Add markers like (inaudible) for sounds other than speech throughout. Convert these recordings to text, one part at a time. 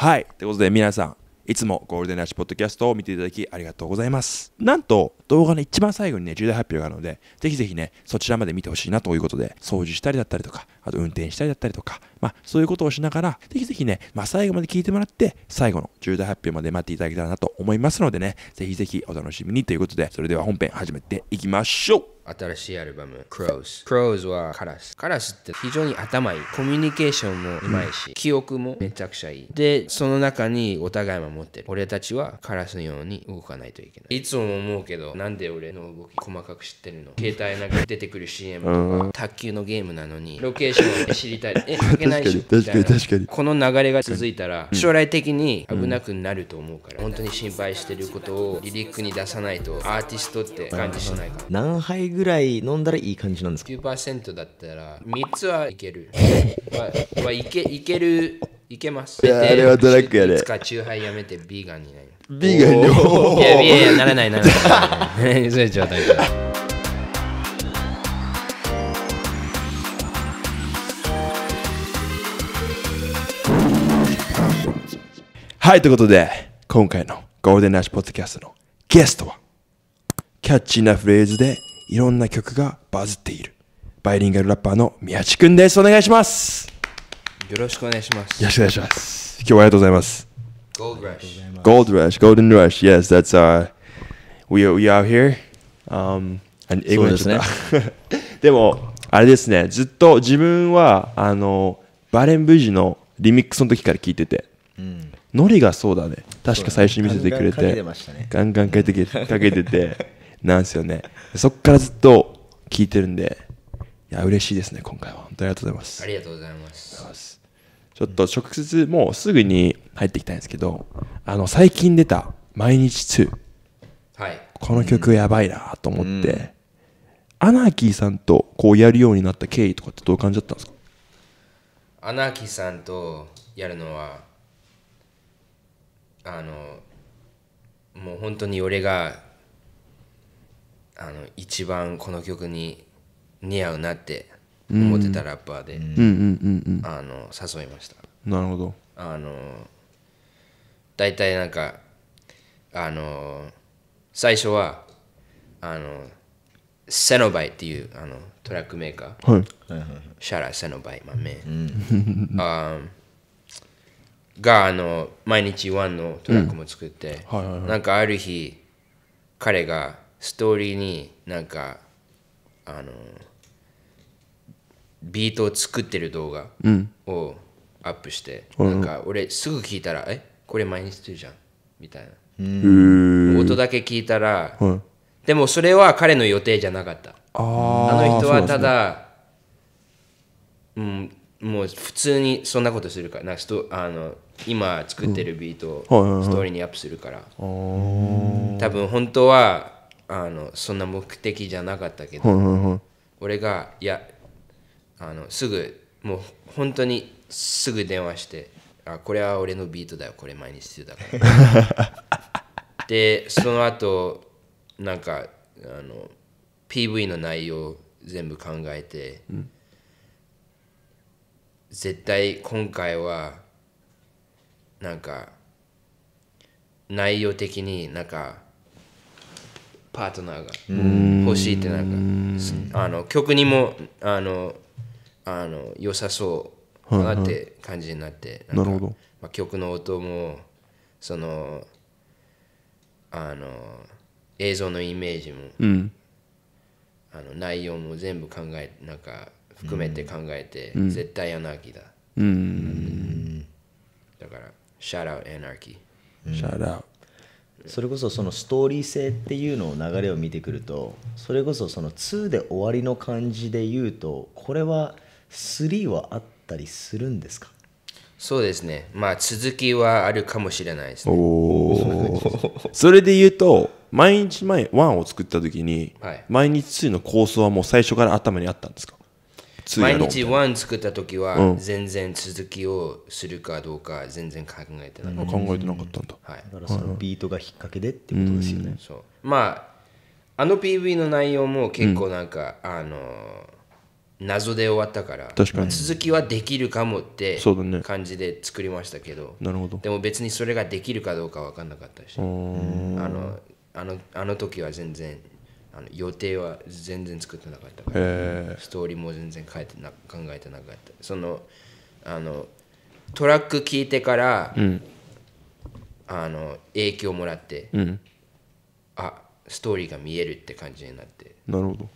はい。ということで皆さん、いつもゴールデンラッシュポッドキャストを見ていただきありがとうございます。なんと、動画の一番最後にね、重大発表があるので、ぜひぜひね、そちらまで見てほしいなということで、掃除したりだったりとか、あと運転したりだったりとか、まあ、そういうことをしながら、ぜひぜひね、まあ、最後まで聞いてもらって、最後の重大発表まで待っていただけたらなと思いますのでね、ぜひぜひお楽しみにということで、それでは本編始めていきましょう新しいアルバム Crows Crows はカラスカラスって非常に頭いいコミュニケーションもうまいし、うん、記憶もめちゃくちゃいいでその中にお互い守ってる俺たちはカラスのように動かないといけないいつも思うけどなんで俺の動き細かく知ってるの携帯なんか出てくる CM とか、卓球のゲームなのにロケーシしを知りたい。え、いけな確かに確かにこの流れが続いたら、将来的に危なくなると思うから、本当に心配してることをリリックに出さないと、アーティストって感じしないから。何杯ぐらい飲んだらいい感じなんですか ?9% だったら、3つはいける。は、(laughs) はいけ、いける。いけます。いや、あれはドラッグやで。いつかチュハイやめてビーガンになる。ビーガンにいや、いや、ならないならない。(laughs) (laughs) そういう状態だ。はい、ということで、今回のゴールデンラッシュポッドキャストのゲストは、キャッチーなフレーズでいろんな曲がバズっている、バイリンガルラッパーの宮地くんです。お願いしますよろしくお願いします。よろしくお願いします。今日はありがとうございます。Gold ラッシュ。ゴールド Rush, Golden Rush, yes, that's our, we are, we are here. Um, あ英語になっちゃでも、あれですね、ずっと自分は、あの、バレン・ブージのリミックスの時から聞いてて、ノリがそうだね確か最初に見せてくれてガンガンかけて,、かけててなんですよねそっからずっと聞いてるんでいや嬉しいですね今回は本当にありがとうございますありがとうございますちょっと直接もうすぐに入っていきたいんですけどあの最近出た「毎日2」はい、この曲やばいなと思って、アナーキーさんとこうやるようになった経緯とかってどうう感じだったんですかアナーキーさんとやるのはあのもう本当に俺があの一番この曲に似合うなって思ってたラッパーで、あの誘いましたなるほどあの大体なんかあの最初はあのセノバイっていうあのトラックメーカー、はい、シャラセノバイマメン、うん (laughs) があの毎日ワンのトラックも作って、なんかある日彼がストーリーになんかあのビートを作ってる動画をアップして、なんか俺すぐ聞いたら「えこれ毎日するじゃん」みたいな音だけ聞いたら、でもそれは彼の予定じゃなかったあの人はただう、ね、うんもう普通にそんなことするからなんかあの今作ってるビートをストーリーにアップするから、多分本当はあのそんな目的じゃなかったけど、俺がいやあのすぐもう本当にすぐ電話してあこれは俺のビートだよこれ毎日したから (laughs) でその後なんかあの PV の内容全部考えて、うん、絶対今回はなんか内容的になんかパートナーが欲しいってなんかあの曲にもあのあの良さそうかなって感じになって、なるほど、まあ、曲の音もそのあの映像のイメージも、うん、あの内容も全部考えなんか含めて考えて、うん、絶対アナきだ、うん、だからシャ o u t out a n a r u それこそそのストーリー性っていうのを流れを見てくるとそれこそその2で終わりの感じで言うとこれは3はあったりするんですかそうですねまあ続きはあるかもしれないですねお (laughs) それで言うと毎日前1を作った時に、はい毎日2の構想はもう最初から頭にあったんですか毎日ワン作った時は全然続きをするかどうか全然考えてなかった、考えてなかったんだ、はい、だからそのビートが引っ掛けでってことですよね、そうまああの PV の内容も結構なんか、あの謎で終わったから続きはできるかもって感じで作りましたけど,、なるほどでも別にそれができるかどうか分かんなかったしあのあのあの時は全然あの予定は全然作ってなかったからストーリーも全然変えてな考えてなかったそのあのトラック聴いてから、うん、あの影響もらって、うん、あストーリーが見えるって感じになってなるほど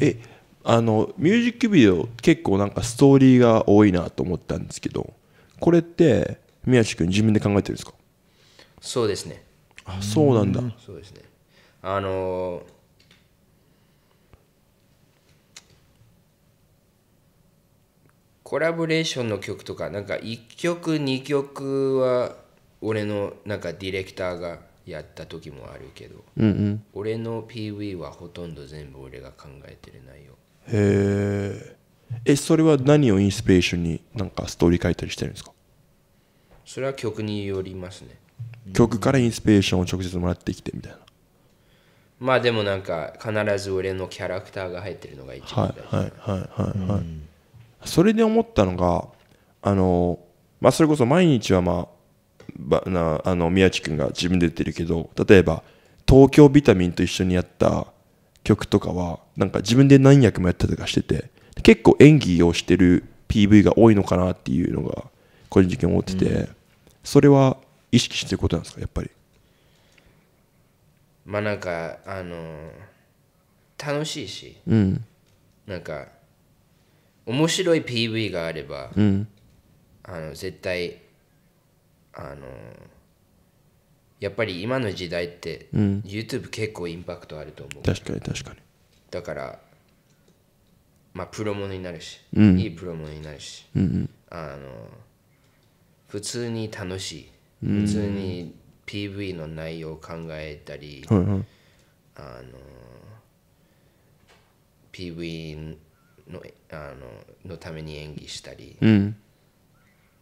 えあのミュージックビデオ結構なんかストーリーが多いなと思ったんですけどこれって宮地君自分で考えてるんですかそうですねあそうなんだそうですねあのー、コラボレーションの曲とかなんか1曲2曲は俺のなんかディレクターがやった時もあるけど、うんうん、俺の PV はほとんど全部俺が考えてる内容へえそれは何をインスピレーションになんかストーリー書いたりしてるんですかそれは曲によりますね曲からインスピレーションを直接もらってきてみたいなまあでもなんか必ず俺のキャラクターが入ってるのが一番大事、はい、はいはいはいはい、それで思ったのがあの、まあ、それこそ毎日はまあなあの宮地君が自分で言ってるけど例えば東京ビタミンと一緒にやった曲とかはなんか自分で何役もやったとかしてて結構演技をしてる PV が多いのかなっていうのが個人的に思ってて、うん、それは意識してることなんですかやっぱりまあなんかあの楽しいし、うん、なんか面白い PV があれば、うん、あの絶対あのやっぱり今の時代って、うん、YouTube 結構インパクトあると思う確かに確かにだからまあプロモのになるし、うん、いいプロモのになるし、うん、あの普通に楽しい普通に PV の内容を考えたり、あの PV のあののために演技したり、うん、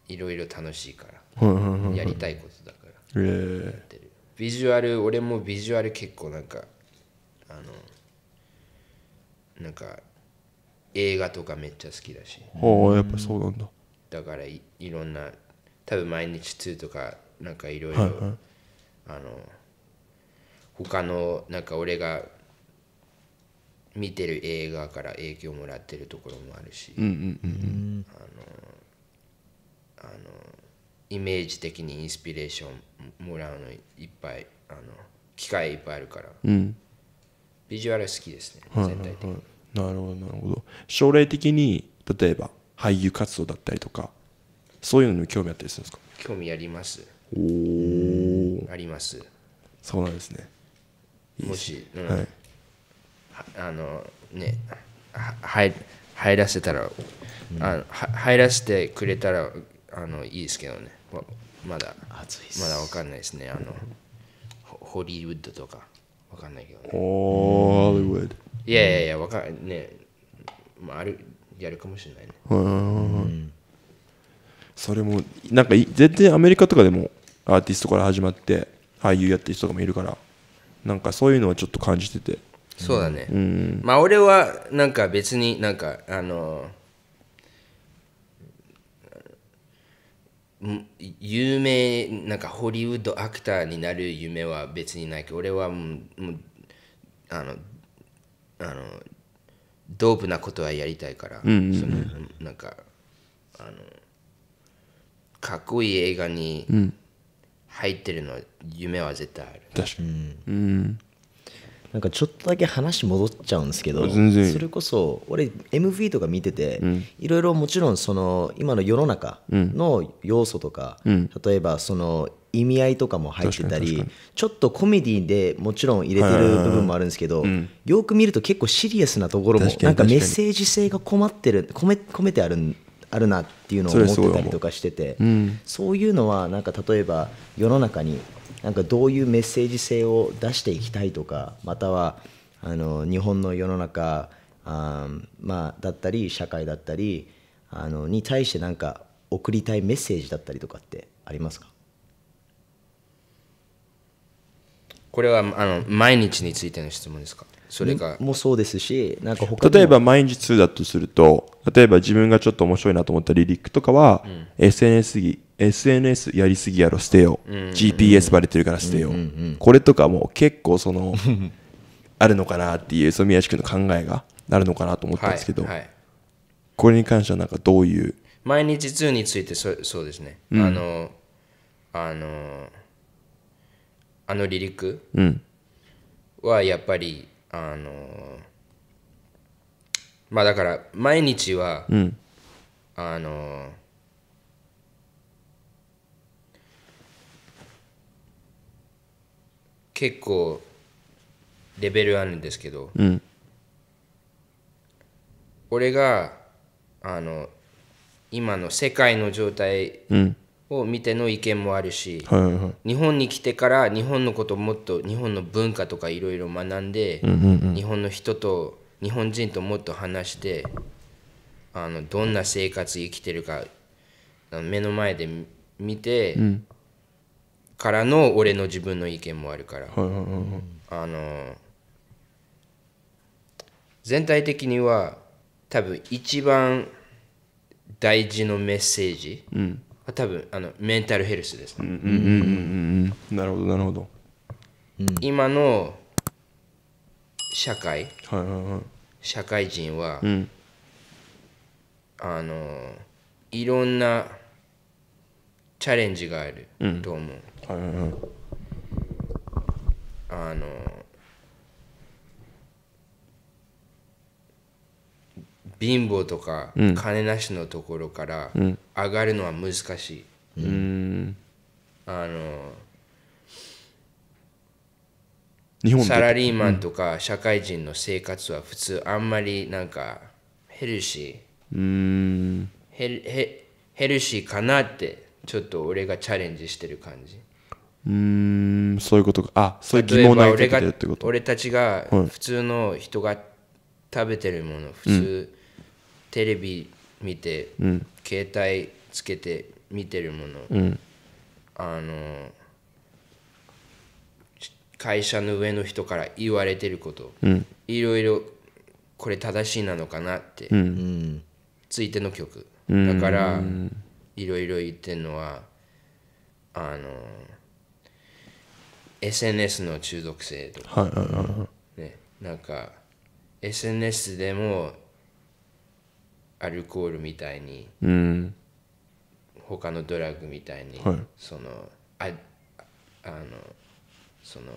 いろいろ楽しいから、やりたいことだから、えー、ビジュアル俺もビジュアル結構なんかあのなんか映画とかめっちゃ好きだしやっぱそうなんだだからいろんな多分毎日2とかなんかいろいろあの他のなんか俺が見てる映画から影響もらってるところもあるし、うんうん、あのイメージ的にインスピレーションもらうのいっぱいあの機会いっぱいあるから、うん、ビジュアル好きですね、はいはいはい、全体的に、なるほどなるほど将来的に例えば俳優活動だったりとかそういうのにも興味あったりするんですか興味ありますおおありますそうなんですねもし、うん、はい、あのね入入らせたら、うん、あの入らせてくれたらあのいいですけどねまだまだわかんないですねあのホリーウッドとかわかんないけど、ね、ホリウッドいやいやいやわかんねまああるやるかもしれないね、うん、それもなんか全然アメリカとかでもアーティストから始まって俳優やってる人とかもいるからなんかそういうのはちょっと感じててそうだね、うん、まあ俺はなんか別になんかあのー、有名なんかホリウッドアクターになる夢は別にないけど俺はもうあのあのドープなことはやりたいから、そのなんかあのかっこいい映画に、うん入ってるの夢は絶対ある確かに、うん、なんかちょっとだけ話戻っちゃうんですけどそれこそ俺 MV とか見てていろいろもちろんその今の世の中の要素とか、うん、例えばその意味合いとかも入ってたりちょっとコメディでもちろん入れてる部分もあるんですけど、よく見ると結構シリアスなところもなんかメッセージ性が困ってる込め込めてあるんあるなっていうのを思ってたりとかしててそういうのはなんか例えば世の中になんかどういうメッセージ性を出していきたいとかまたはあの日本の世の中あ、まあ、だったり社会だったりあのに対してなんか送りたいメッセージだったりとかってありますかこれはあの毎日についての質問ですかそれかもそうですしなんか他例えば毎日2だとすると例えば自分がちょっと面白いなと思ったリリックとかは、うん、SNS, ぎ SNS やりすぎやろ捨てよう,、んうん GPS バレてるから捨てようんうんうん、これとかも結構その (laughs) あるのかなっていうその宮地君の考えがなるのかなと思ったんですけど、はいはい、これに関してはなんかどういう毎日2についてそそうですね、うん、あのあのあのリリックはやっぱりあのまあだから毎日は、うん、あの結構レベルあるんですけど、うん、俺があの今の世界の状態、うんを見ての意見もあるし、はいはい日本に来てから日本のことをもっと日本の文化とかいろいろ学んで、うんうんうん、日本の人と日本人ともっと話してあのどんな生活生きてるか目の前で見て、うん、からの俺の自分の意見もあるから、はいはいはいあの全体的には多分一番大事なメッセージ、うん多分あのメンタルヘルスですうんうんうんなるほどなるほど、今の社会、はいはいはい、社会人は、うん、あのいろんなチャレンジがあると思う、うん、はいはいはいあの貧乏とか、金なしのところから上がるのは難しい、うん、あのサラリーマンとか社会人の生活は普通あんまりなんかヘルシー、うん、ヘルヘヘルシーかなってちょっと俺がチャレンジしてる感じうんそういうことかあそういう疑問を投かけってこと俺たちが普通の人が食べてるもの普通、うんテレビ見て、うん、携帯つけて見てるもの、うん、あの会社の上の人から言われてること、いろいろこれ正しいなのかなって、ついての曲だからいろいろ言ってるのはあの SNS の中毒性とか、ね、なんか SNS でもアルコールみたいに、うん、他のドラッグみたいに、はい、そのああのその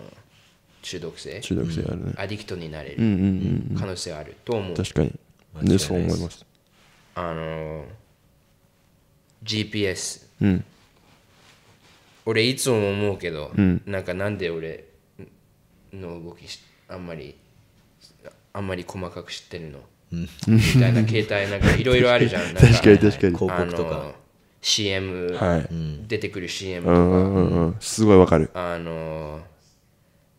中毒性中毒性あるねアディクトになれる可能性あると思う確かにでそう思いますあの GPS、うん、俺いつも思うけど、うん、なんかなんで俺の動きあんまりあんまり細かく知ってるのみたいな携帯なんかいろいろあるじゃん (laughs) 確かに確かに広告とか CM、はい、出てくる CM とか、うんうんうん、すごいわかるあの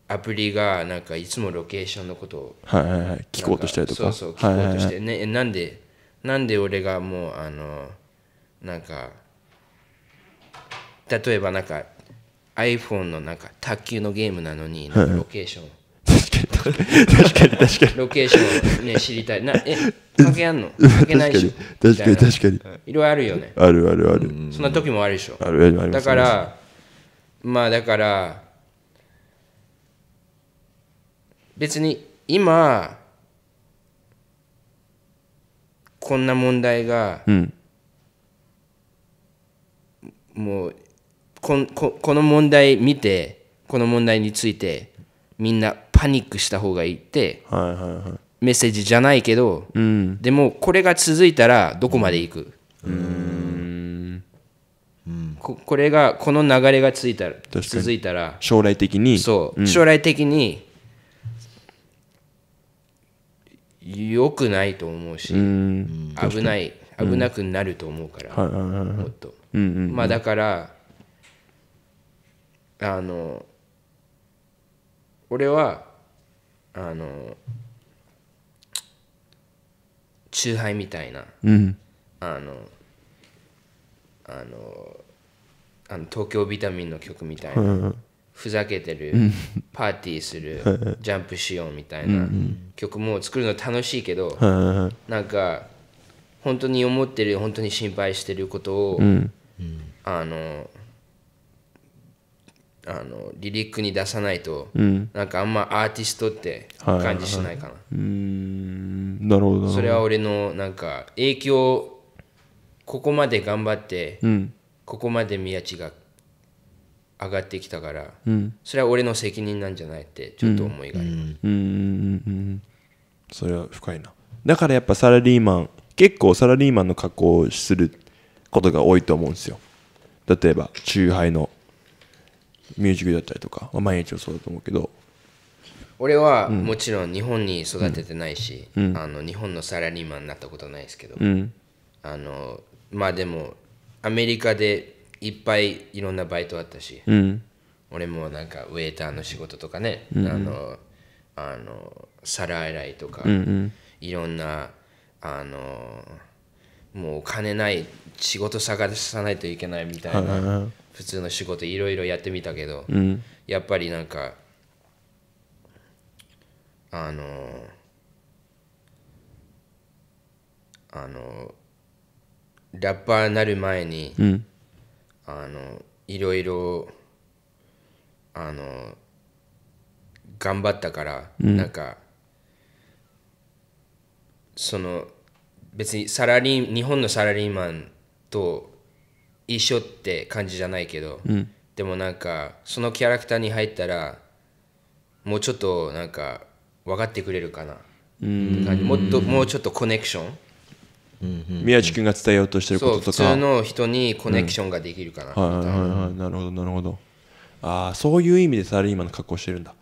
アプリがなんかいつもロケーションのことをはいはいはい聞こうとしたりとかそうそう聞こうとして、はいはいはい、ねなんでなんで俺がもうあのなんか例えばなんか iPhone のなんか卓球のゲームなのにロケーション、はいはい確かに確かにロケーションね知りたいなえかけあんのかけないでしょ確かに確かにいろいろあるよねあるあるあるそんな時もあるでしょあるあるあるだからまあだから別に今こんな問題が、もうこここの問題見てこの問題についてみんなパニックした方がいいって、メッセージじゃないけど、でもこれが続いたらどこまでいくここれがこの流れがついた続いたら将来的にそう、うん、将来的に良くないと思うし危ない危なくなると思うから、もっと、うんうんうん、まあだからあの俺はあのーハイみたいな、うん、あのあのあの東京ビタミンの曲みたいな、うん、ふざけてる、うん、パーティーするジャンプしようみたいな曲も作るの楽しいけど、なんか本当に思ってる本当に心配してることを、あのあのリリックに出さないと、うん、なんかあんまアーティストって感じしないかな、はいはい、うんなるほどそれは俺のなんか影響ここまで頑張って、うん、ここまで宮地が上がってきたから、うん、それは俺の責任なんじゃないってちょっと思いがありうん、それは深いなだからやっぱサラリーマン結構サラリーマンの格好をすることが多いと思うんですよ例えばチューハイのミュージックだったりとか、まあ、毎日もそうだと思うけど俺はもちろん日本に育ててないし、うん、あの日本のサラリーマンになったことないですけど、うん、あのまあでもアメリカでいっぱいいろんなバイトあったし、うん、俺もなんかウェーターの仕事とかね、うん、あのあの皿洗いとか、うんうん、いろんなあのもうお金ない仕事探さないといけないみたいな普通の仕事いろいろやってみたけど、うん、やっぱりなんかあのあのラッパーになる前に、うん、あのいろいろあの頑張ったから、うん、なんかその別にサラリー日本のサラリーマンと一緒って感じじゃないけど、うん、でもなんかそのキャラクターに入ったらもうちょっとなんか分かってくれるかなもっともうちょっとコネクション、宮地君が伝えようとしてることとか普通の人にコネクションができるかな、うん、はいはい、はい、なるほどなるほどああそういう意味でサラリーマンの格好してるんだ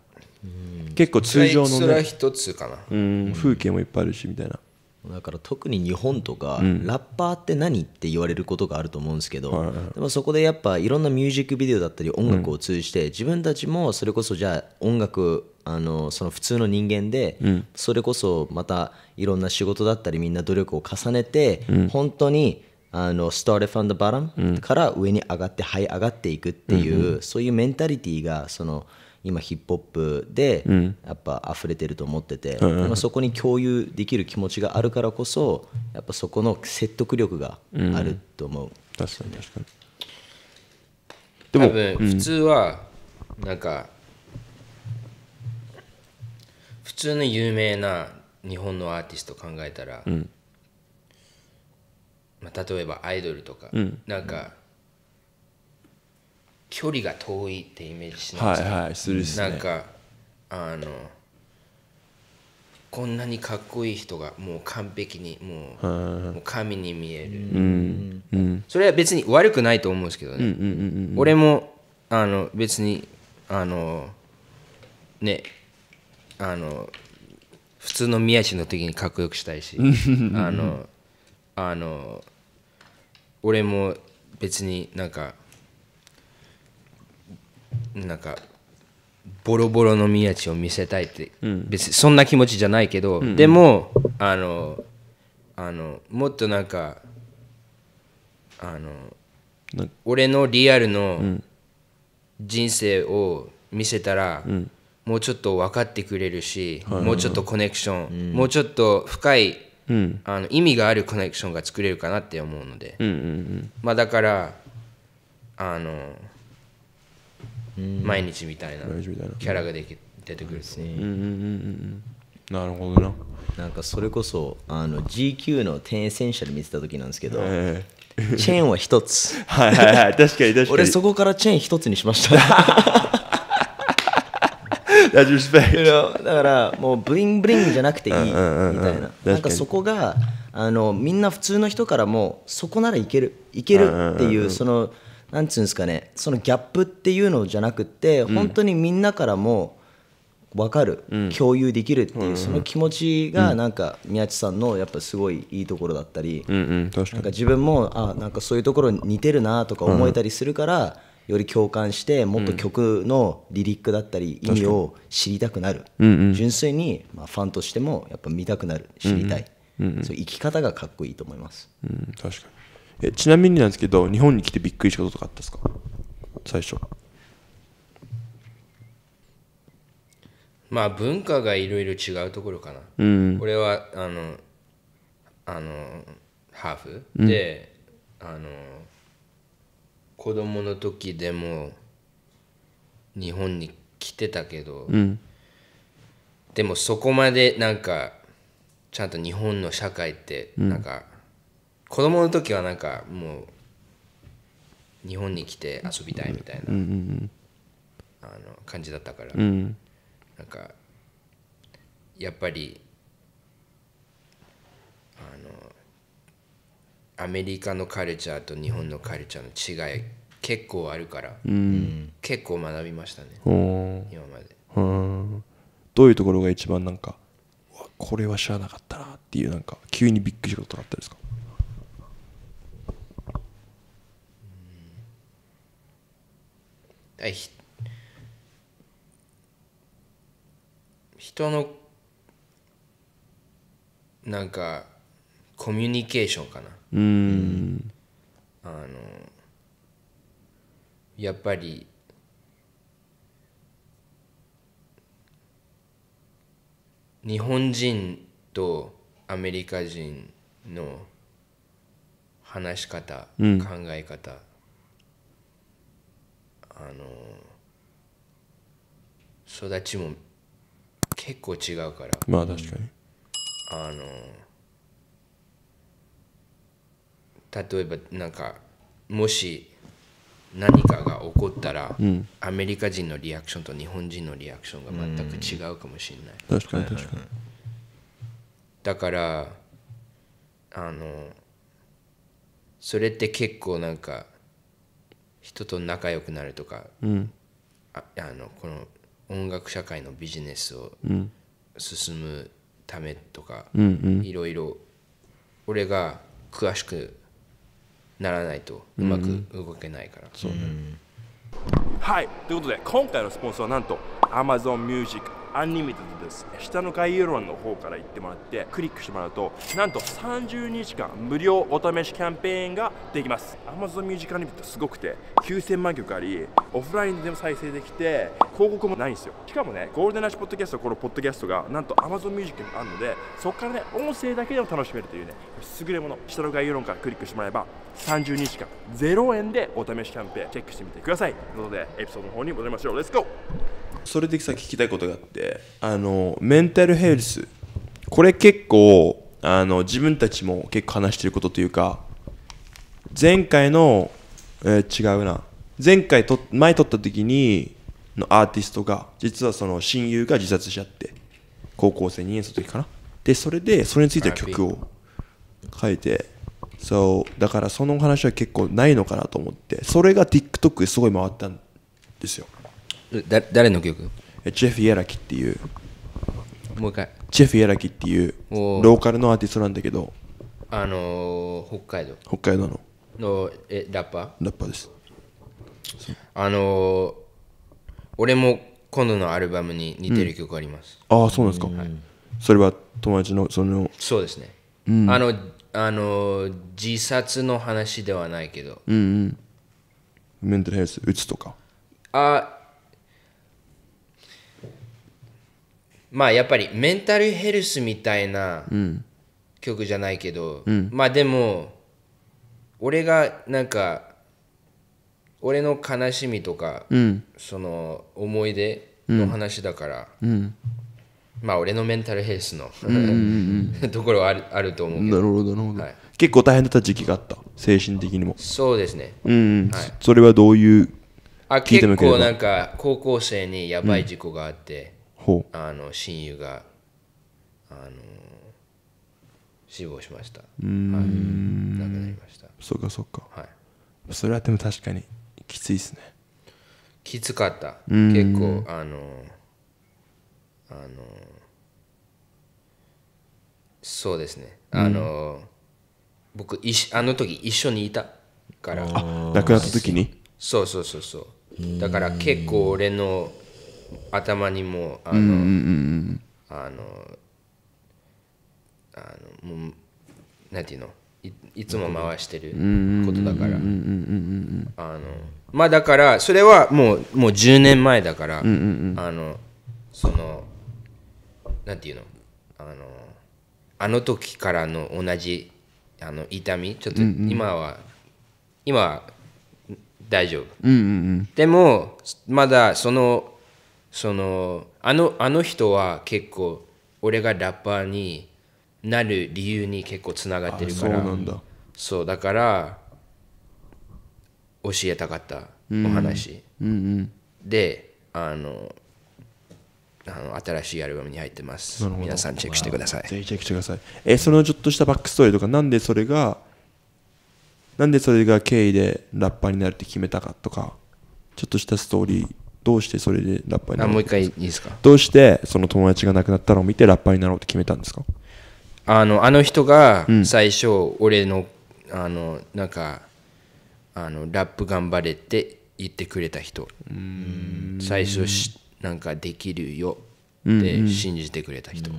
結構通常のねそれは一つかなうん風景もいっぱいあるしみたいなだから特に日本とか、うん、ラッパーって何って言われることがあると思うんですけど、はいはいでもそこでやっぱいろんなミュージックビデオだったり音楽を通じて、自分たちもそれこそじゃあ音楽あのその普通の人間で、それこそまたいろんな仕事だったりみんな努力を重ねて、本当にあのストー r ファン f バラ m から上に上がってはい上がっていくっていう、そういうメンタリティーがその。今ヒップホップでやっぱ溢れてると思ってて、うん、そこに共有できる気持ちがあるからこそやっぱそこの説得力があると思う、うん、確かに確かにでも多分普通はなんか、普通の有名な日本のアーティスト考えたら、うん、まあ、例えばアイドルとか、うん、なんか距離が遠いってイメージしないですかはいはいするす、ね、なんかあのこんなにかっこいい人がもう完璧にもう,、もう神に見える、うんうん、それは別に悪くないと思うんですけどね、うんうんうん、俺もあの別にあのねあの普通の宮地の時にかっこよくしたいしあのあの俺も別になんかなんかボロボロの宮地を見せたいって、うん、別にそんな気持ちじゃないけど、うんうん、でもあのあのもっとなんかあの俺のリアルの人生を見せたら、うん、もうちょっと分かってくれるし、もうちょっとコネクション、うん、もうちょっと深い、うん、あの意味があるコネクションが作れるかなって思うので、うんうんうん、まあだからあの毎日みたいなキャラができ出てくるすね、なるほどななんかそれこそあの GQ の10エッセンシャル見てた時なんですけど、えー、チェーンは一つはいはいはい確かに確かに俺そこからチェーン一つにしましただからもうブリンブリンじゃなくていいみたいななんかそこがあのみんな普通の人からもそこならいけるいけるっていうその、なんつうんですかねそのギャップっていうのじゃなくて、本当にみんなからも分かる、うん、共有できるっていう、その気持ちがなんか宮地さんのやっぱすごいいいところだったり、うんうん、なんか自分もあなんかそういうところに似てるなとか思えたりするから、より共感してもっと曲のリリックだったり意味を知りたくなる、純粋に、まあ、ファンとしてもやっぱ見たくなる知りたい、そう生き方がかっこいいと思います、確かにえちなみになんですけど日本に来てびっくりしたこととかあったんですか最初まあ文化がいろいろ違うところかな、うん、俺はあのあのハーフ、うん、であの子供の時でも日本に来てたけど、うん、でもそこまでなんかちゃんと日本の社会ってなんか、うん子供の時はなんかもう日本に来て遊びたいみたいな、うんうんうん、あの感じだったから、うん、なんかやっぱりあのアメリカのカルチャーと日本のカルチャーの違い結構あるから、うん、結構学びましたね今までどういうところが一番なんかこれは知らなかったなっていうなんか急にびっくりしたことがあったですか人のなんかコミュニケーションかなうんあのやっぱり日本人とアメリカ人の話し方、うん考え方あの育ちも結構違うからまあ確かに、あの例えばなんかもし何かが起こったら、うん、アメリカ人のリアクションと日本人のリアクションが全く違うかもしれない、確かに確かにだからあのそれって結構なんか人と仲良くなるとか、うん、ああのこの音楽社会のビジネスを進むためとか、いろいろ俺が詳しくならないとうまく動けないから、うんうん、はいということで今回のスポンサーはなんと AmazonMusic アンリミテッドです下の概要欄の方から行ってもらってクリックしてもらうとなんと30日間無料お試しキャンペーンができます Amazon ミュージ c u アニメってすごくて9000万曲ありオフラインでも再生できて広告もないんですよしかもねゴールデンラッシュポッドキャストこのポッドキャストがなんと Amazon Music にあるのでそこからね音声だけでも楽しめるというね優れもの下の概要欄からクリックしてもらえば30日間0円でお試しキャンペーンチェックしてみてくださいということでエピソードの方に戻りましょうレッツゴーそれでさ聞きたいことがあってあのメンタルヘルスこれ結構あの自分たちも結構話してることというか前回の、えー、違うな前回と前撮った時にのアーティストが実はその親友が自殺しちゃって高校生2年生の時かなでそれでそれについて曲を書いてそうだからその話は結構ないのかなと思ってそれが TikTok ですごい回ったんですよだ誰の曲ジェフ・イエラキっていうもう一回ジェフ・イエラキっていうローカルのアーティストなんだけどあのー、北海道北海道ののえラッパーラッパーですあのー、俺も今度のアルバムに似てる曲あります、うん、ああそうなんですか、それは友達のそのそうですね、うん、あのあのー、自殺の話ではないけどうんうんメンタルヘルス打つとかあまあやっぱりメンタルヘルスみたいな曲じゃないけど、うん、まあでも俺がなんか俺の悲しみとか、うん、その思い出の話だから、うん、まあ俺のメンタルヘルスの (laughs) ところはあるあると思うけどなるほどなるほど、はい、結構大変だった時期があった精神的にもそうですね、うんはい、それはどういうあ結構なんか高校生にやばい事故があって、あの親友があの死亡しましたうんはい亡くなりましたそうかそうかはいそれはでも確かにきついですねきつかった結構あのあのそうですねあの、僕いしあの時一緒にいたからあ亡くなった時にそうそうそうそうだから結構俺の頭にもあの、うんうんうんあのあのもうなんていうのいいつも回してることだからあのまあだからそれはもうもう10年前だから、うんうんうん、あのそのなんていうのあのあの時からの同じあの痛みちょっと今は、うんうん、今は大丈夫、うんうんうん、でもまだそのそのあのあの人は結構俺がラッパーになる理由に結構つながってるからそうだから教えたかったお話、うんうんうん、であのあの新しいアルバムに入ってます皆さんチェックしてくださいぜひチェックしてくださいえそのちょっとしたバックストーリーとかなんでそれがなんでそれが経緯でラッパーになるって決めたかとかちょっとしたストーリーどうしてそれでラッパーになろうもう一回いいですかどうしてその友達が亡くなったのを見てラッパーになろうって決めたんですかあのあの人が最初、俺のあのなんかあのラップ頑張れって言ってくれた人最初しなんかできるよって信じてくれた人、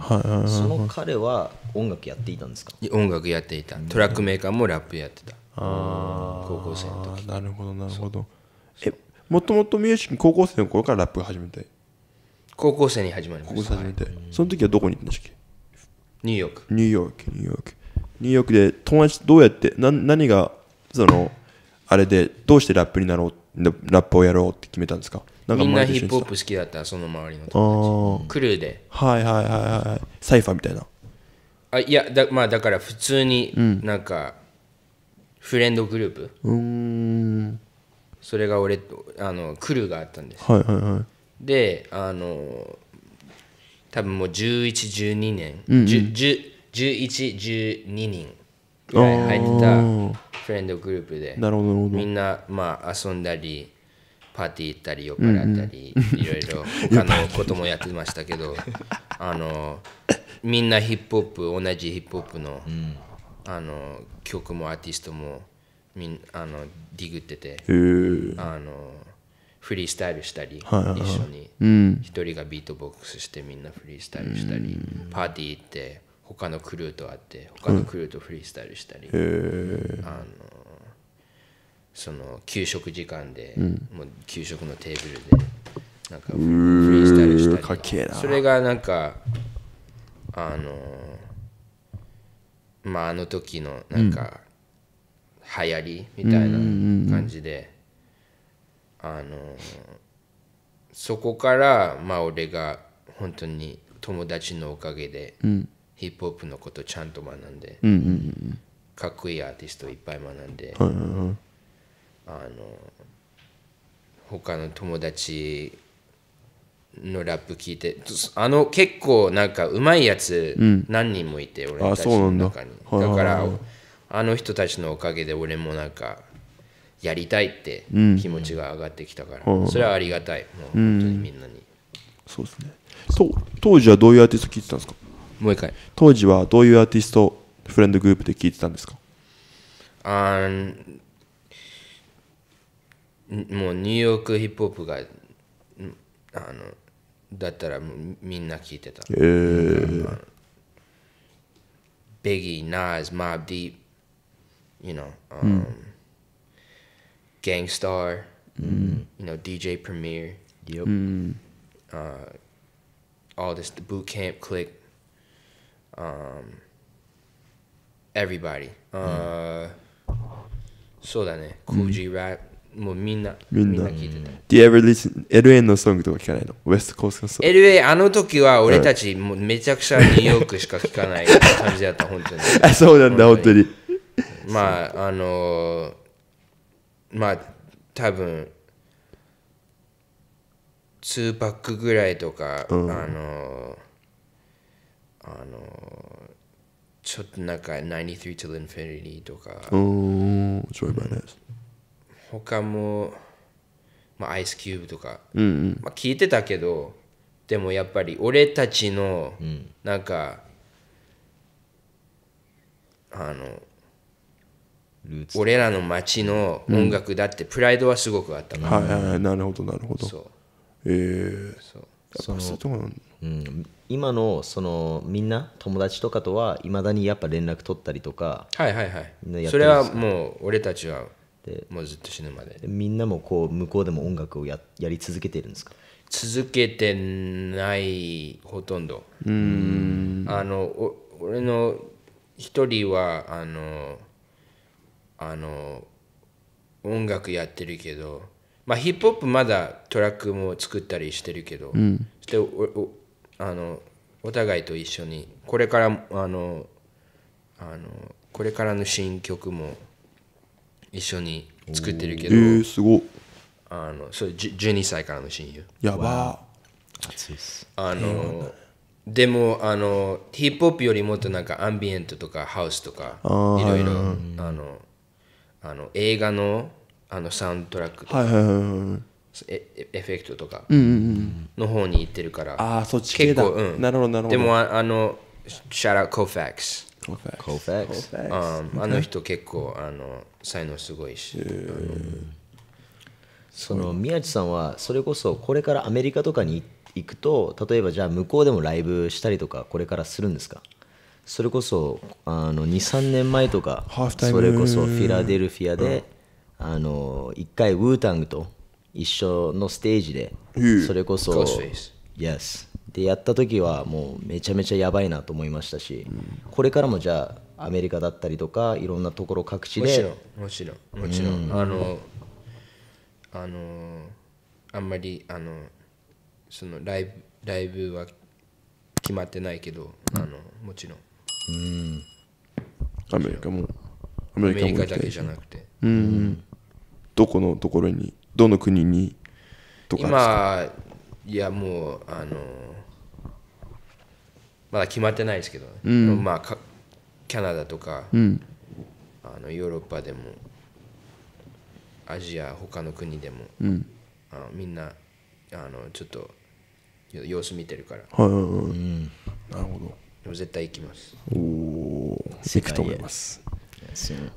その彼は音楽やっていたんですか音楽やっていたトラックメーカーもラップやってた高校生の時なるほどなるほどもともとミュージック高校生の頃からラップが始めて高校生に始まりま高校し生た始めてその時はどこに行ったんですかニューヨークニューヨーク、ニューヨーク。ニューヨークで友達どうやって、な何が、その、あれで、どうしてラップになろう、ラップをやろうって決めたんですかんかみんなヒップホップ好きだったその周りの友達クルーではいはいはいはい。サイファーみたいな。あいやだ,、まあ、だから普通になんか、フレンドグループうーん。それが俺あのクルーがあったんですはいはいはいであの多分もう1112年、うんうん、1112人ぐらい入ってたフレンドグループでなるほどみんな、まあ、遊んだりパーティー行ったり酔っ払ったり、うんうん、いろいろ他のこともやってましたけど (laughs) あのみんなヒップホップ同じヒップホップのうん、あの曲もアーティストもみんあのディグってて、あのフリースタイルしたり、はいはいはい、一緒に、一人がビートボックスしてみんなフリースタイルしたり、パーティー行って他のクルーと会って他のクルーとフリースタイルしたり、うん、あのその給食時間で、うん、もう給食のテーブルでなんかフリースタイルしたりそれがなんかあのまああの時のなんか、流行りみたいな感じで、あのそこからまあ俺が本当に友達のおかげで、ヒップホップのことちゃんと学んで、かっこいいアーティストいっぱい学んで、あの他の友達のラップ聞いてあの結構なんかうまいやつ何人もいて、俺たちの中に、だから、あの人たちのおかげで俺もなんかやりたいって気持ちが上がってきたから、うん、それはありがたい、もう本当にみんなに。うん、そうですね当当時はどういうアーティスト聴いてたんですかもう一回当時はどういうアーティストフレンドグループで聴いてたんですかあんもうニューヨークヒップホップがあのだったらみんな聴いてた。えー、ベギー、ナーズ、マーブ・ディープ、you know, hmm. um, mm. Gangstar, mm. you know, DJ Premier. Yep. Mm. Uh, all this, the boot camp click. Um, everybody. Uh, そうだね、コージーラップ、もうみんな、みんな聞いてた。Do hmm. eh, hmm. you ever listen LA のソングとか聞かないのウェストコースのソング ?LA、あの時は俺たち、もうめちゃくちゃニューヨークしか聞かない感じだった、本当に。あ、そうなんだ、本当に。まああのまあ多分2パックぐらいとか、うん、あのあのちょっとなんか93 till infinity とか他も、まあ、アイスキューブとか、うんうん、まあ、聞いてたけどでもやっぱり俺たちのなんか、うん、あの俺らの町の音楽だってプライドはすごくあったから、うん、はいはいなるほどなるほどそうえー、そうそのうん、今のそのみんな友達とかとはいまだにやっぱ連絡取ったりとかはいはいはいそれはもう俺たちはでもうずっと死ぬまでみんなもこう向こうでも音楽をややり続けてるんですか続けてないほとんどうんあのお俺の一人はあのあの音楽やってるけど、まあ、ヒップホップまだトラックも作ったりしてるけど、うん、しておおあのお互いと一緒にこれからあのあのこれからの新曲も一緒に作ってるけど、えー、すごあのそれ12歳からの親友やばあのでもあのヒップホップよりもっとなんかアンビエントとかハウスとかいろいろあのあの映画のあのサウンドトラックとか、はいはいはいはいエエフェクトとかの方に行ってるから、ああそっち系だ結構、うん、なるほどなるほどでもあのシャラコファックスコファックスあの人結構あの才能すごいし、その宮地さんはそれこそこれからアメリカとかに行くと例えばじゃあ向こうでもライブしたりとかこれからするんですかそれこそあの23年前とかそれこそフィラデルフィアで、あの1回ウータングと一緒のステージで、それこそでやった時はもうめちゃめちゃやばいなと思いましたし、これからもじゃあアメリカだったりとかいろんなところ各地でもちろんもちろん、ん、あのあのあんまりあのそのライブライブは決まってないけどあのもちろんアメリカもアメリカだけじゃなくて、うん、うん、どこのところにどの国にとか今いやもうあのまだ決まってないですけど、うん、まあキャナダとか、うん、あのヨーロッパでもアジア他の国でも、うん、あのみんなあのちょっと様子見てるから。はいはいはい、うん、なるほど。も絶対行きますおお行くと思います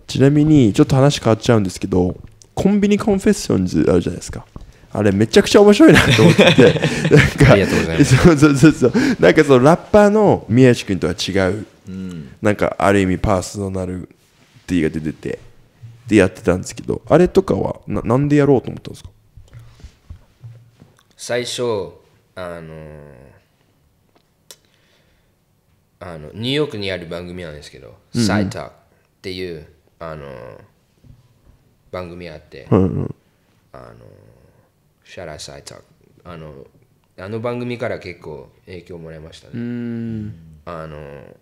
ちなみにちょっと話変わっちゃうんですけどコンビニコンフェッションズあるじゃないですかあれめちゃくちゃ面白いなと思って (laughs) なんかそうそうそうそうなんかそのラッパーの宮地君とは違う、うん、なんかある意味パーソナルティが出ててでやってたんですけどあれとかはななんでやろうと思ったんですか最初あのーあのニューヨークにある番組なんですけど、サイタックっていうあの番組あって、うんうん、あのシャラサイタックあのあの番組から結構影響もらいましたねあの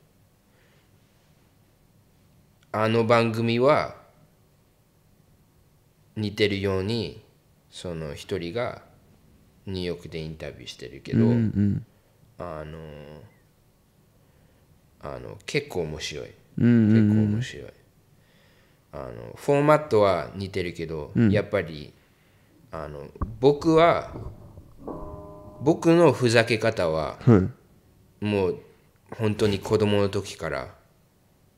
あの番組は似てるようにその一人がニューヨークでインタビューしてるけど、うんうん、あのあの結構面白い、結構面白いあのフォーマットは似てるけど、うん、やっぱりあの僕は僕のふざけ方は、うん、もう本当に子供の時から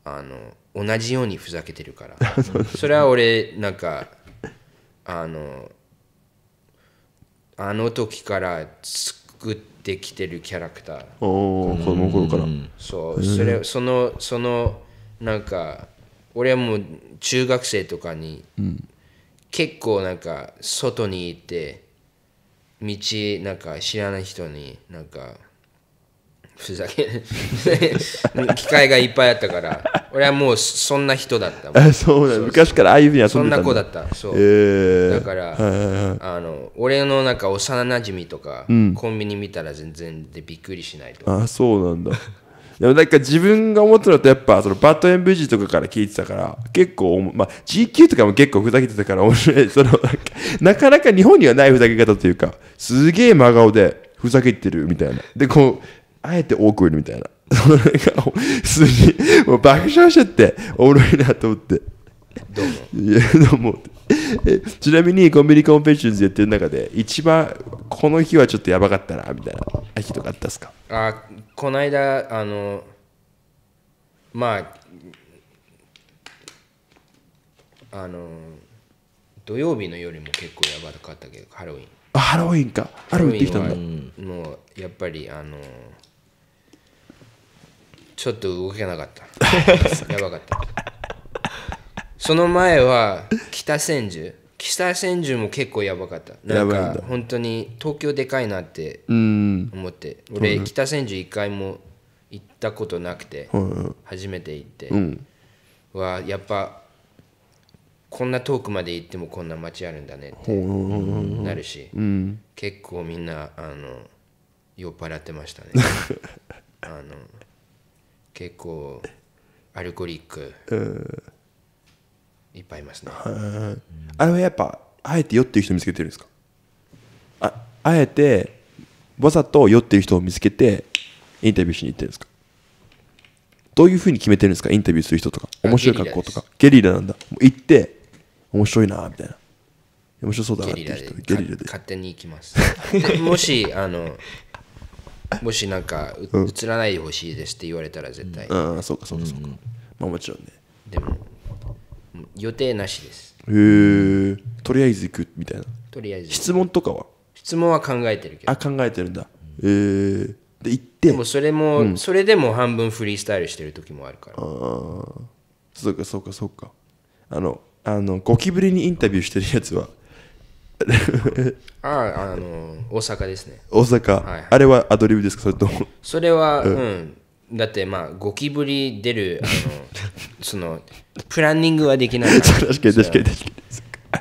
あの同じようにふざけてるから (laughs) それは俺なんかあのあの時から作ってできてるキャラクターお子供の頃からそうそれそのそのなんか俺はもう中学生とかに、うん、結構なんか外に行って道なんか知らない人になんかふざけ (laughs) 機会がいっぱいあったから俺はもうそんな人だったあ (laughs) そうだ昔からああいうふうに遊んでたそんな子だったそう、えー、だから、はいはいはい、あの俺のなんか幼なじみとか、うん、コンビニ見たら全然でびっくりしないとあそうなんだ (laughs) でもなんか自分が思ったのとやっぱそのバット MVG とかから聞いてたから結構、まあ、GQ とかも結構ふざけてたから面白いそのなかなか日本にはないふざけ方というかすげえ真顔でふざけてるみたいなでこうあえてオークルみたいな。それが、すげもう爆笑しちゃって、おもろいなと思って。どうも。どうも。ちなみに、コンビニコンペッションズやってる中で、一番、この日はちょっとやばかったな、みたいな、日とかあったっすかあ、この間、あの、まあ、あの、土曜日の夜も結構やばかったけど、ハロウィン。あ、ハロウィンか。ハロウィンってきたんだ。もう、やっぱり、あの、ちょっと動けなかったやばかったその前は北千住北千住も結構やばかったなんか本当に東京でかいなって思って俺北千住一回も行ったことなくて初めて行ってはやっぱこんな遠くまで行ってもこんな街あるんだねってなるし結構みんなあの酔っ払ってましたね (laughs) あの結構アルコリック、うん、いっぱいいますね、あれはやっぱあえて酔ってる人見つけてるんですかああえてわざと酔ってる人を見つけてインタビューしに行ってるんですかどういうふうに決めてるんですかインタビューする人とか面白い格好とかゲリラなんだ行って面白いなみたいな面白そうだなっていう人ゲリラで勝手に行きます (laughs) もしあのもしなんかう、うん、らないでほしいですって言われたら絶対、ああそうかそうかそうか、うん、まあもちろんねでも予定なしですへえとりあえず行くみたいなとりあえず質問とかは質問は考えてるけどあ考えてるんだへえで行ってでもそれも、うん、それでも半分フリースタイルしてる時もあるからああそうかそうかそうかあのあのゴキブリにインタビューしてるやつは (laughs) ああの大阪ですね大阪、はいあれはアドリブですかそれともそれは、うんだってまあゴキブリ出るあの (laughs) そのプランニングはできない (laughs) 確かに確かに確かに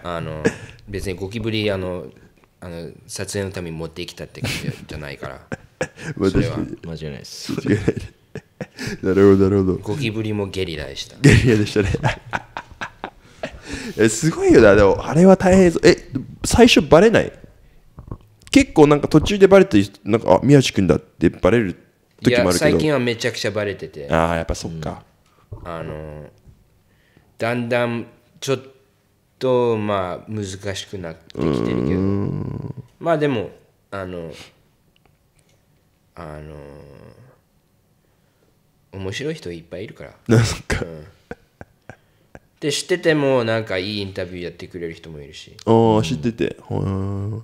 あの別にゴキブリあのあの撮影のために持ってきたって感じじゃないからまそれは間違いないですなるほどなるほどゴキブリもゲリラでしたゲリラでしたねえすごいよなでもあれは大変そうえ最初バレない結構なんか途中でバレてなんかあ宮地君だってバレる時もあるけど最近はめちゃくちゃバレててああやっぱそっか、うん、あのだんだんちょっとまあ難しくなってきてるけどまあでもあのあの面白い人いっぱいいるから。(laughs) なんか、うんで知っててもなんかいいインタビューやってくれる人もいるしああ知っててうん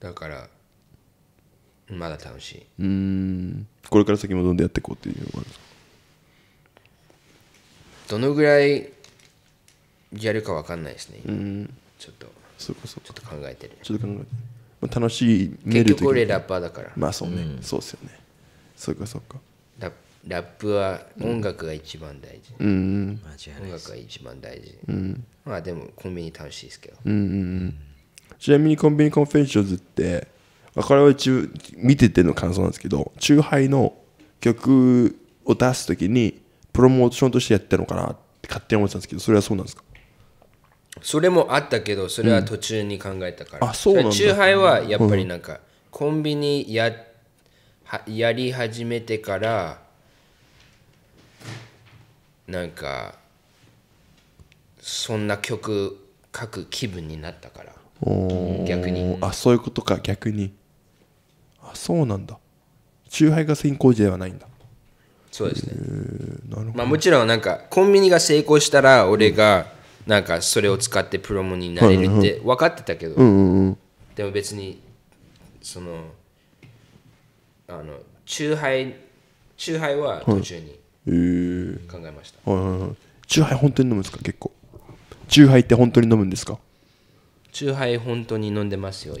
だからまだ楽しいうんこれから先もどんどんやっていこうっていうのがあるどのぐらいやるか分かんないですねうんちょっとそうかそうちょっと考えてるちょっと考えてる、まあ、楽しい結これラッパーだからまあそうね、うん、そうっすよねそうかそうかラップは音楽が一番大事、うん、音楽が一番大事、うん、まあでもコンビニ楽しいですけど、うんうん、ちなみにコンビニコンフェンションズってこれは中見てての感想なんですけどチューハイの曲を出す時にプロモーションとしてやってるのかなって勝手に思ってたんですけどそれはそうなんですかそれもあったけどそれは途中に考えたから、うん、あそうなんチューハイはやっぱりなんか、コンビニやはやり始めてからなんかそんな曲書く気分になったから逆にあそういうことか逆にあそうなんだーハイが先行時ではないんだそうですね、えー、まあ、もちろんなんかコンビニが成功したら俺がなんかそれを使ってプロモになれるって分かってたけど、でも別にそのあの酎ハイーハイは途中に、え考えました、はいはいはい酎ハイ本当に飲むんですか結構中ハイって本当に飲むんですか中ハイ本当に飲んでますよ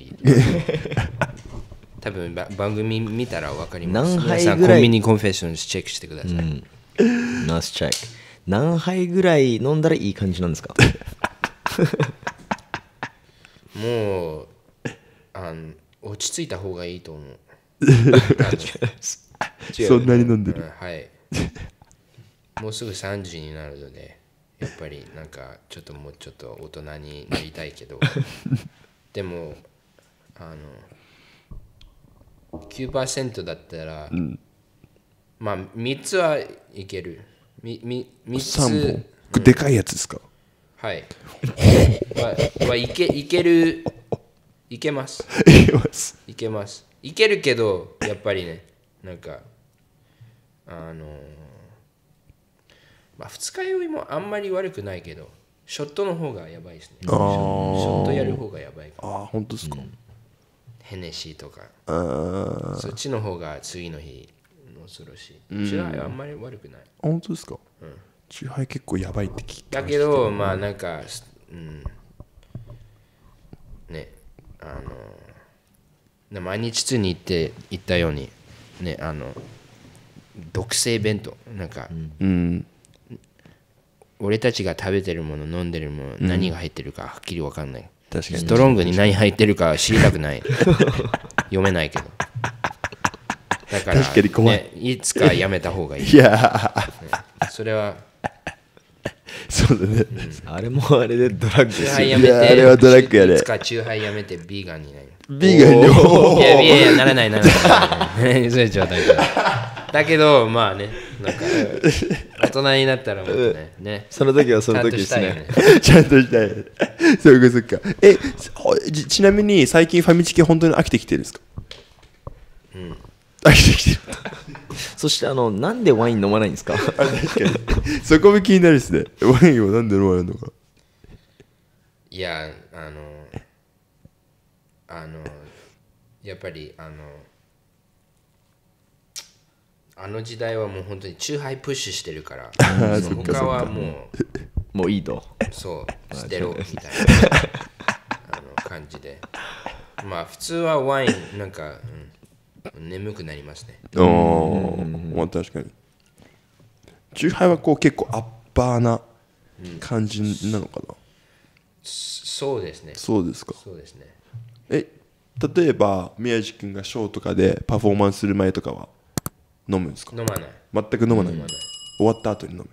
多分番組見たら分かります何杯ぐらいコンビニコンフェッションチェックしてください、うん、ナースチェック何杯ぐらい飲んだらいい感じなんですかもうあの落ち着いた方がいいと思う (laughs) (laughs) そんなに飲んでる、うん、はい (laughs) もうすぐ30になるのでやっぱりなんかちょっともうちょっと大人になりたいけど (laughs) でもあの9%だったら、うん、まあ3つはいけるみみ3つ3本、でかいやつですかはいははいけいけるいけます。(laughs) いけます。いけます。いけるけど、やっぱりね、なんか、あのー、まあ、二日酔いもあんまり悪くないけどショットの方がやばいですねショットやる方がやばいああ本当ですか、うん、ヘネシーとかそっちの方が次の日恐ろしいチューハイはあんまり悪くない、本当ですか、うん、チューハイ結構やばいって聞いただけどまあなんかうんねあの毎日通に行って行ったようにねあの毒性弁当なんか、うん俺たちが食べてるもの飲んでるもの何が入ってるかはっきり分かんない、確かにストロングに何入ってるかは知りたくない (laughs) 読めないけどだから、確かに怖いいつかやめた方がいいいやそれはそうだね、あれもあれでドラッグチやめいてやあれはドラッグやねいつかチューハイやめてビーガンになるビーガンにいやいやいやならないならない (laughs) (laughs) それ冗談だだけどまあねなんか大人になったらもうねねその時はその時ですね。(laughs) ちゃんとしたい,、そうかそうか。えち、ちなみに最近ファミチキ本当に飽きてきてるんですかうん。飽きてきてる。そしてあの、なんでワイン飲まないんですかかそこも気になるですね。ワインをなんで飲まないのか。いや、あの、あの、やっぱり、あの、あの時代はもう本当にチューハイプッシュしてるから (laughs) 他はもうもういいとそう捨てろみたいな (laughs) あの感じでまあ普通はワインなんか、うん、眠くなりますねおお、まあ、確かにチューハイはこう結構アッパーな感じなのかな、うん、そうですねそうですかそうですねえ例えば宮治君がショーとかでパフォーマンスする前とかは飲むんですか飲まない全く飲まない飲まない終わった後に飲む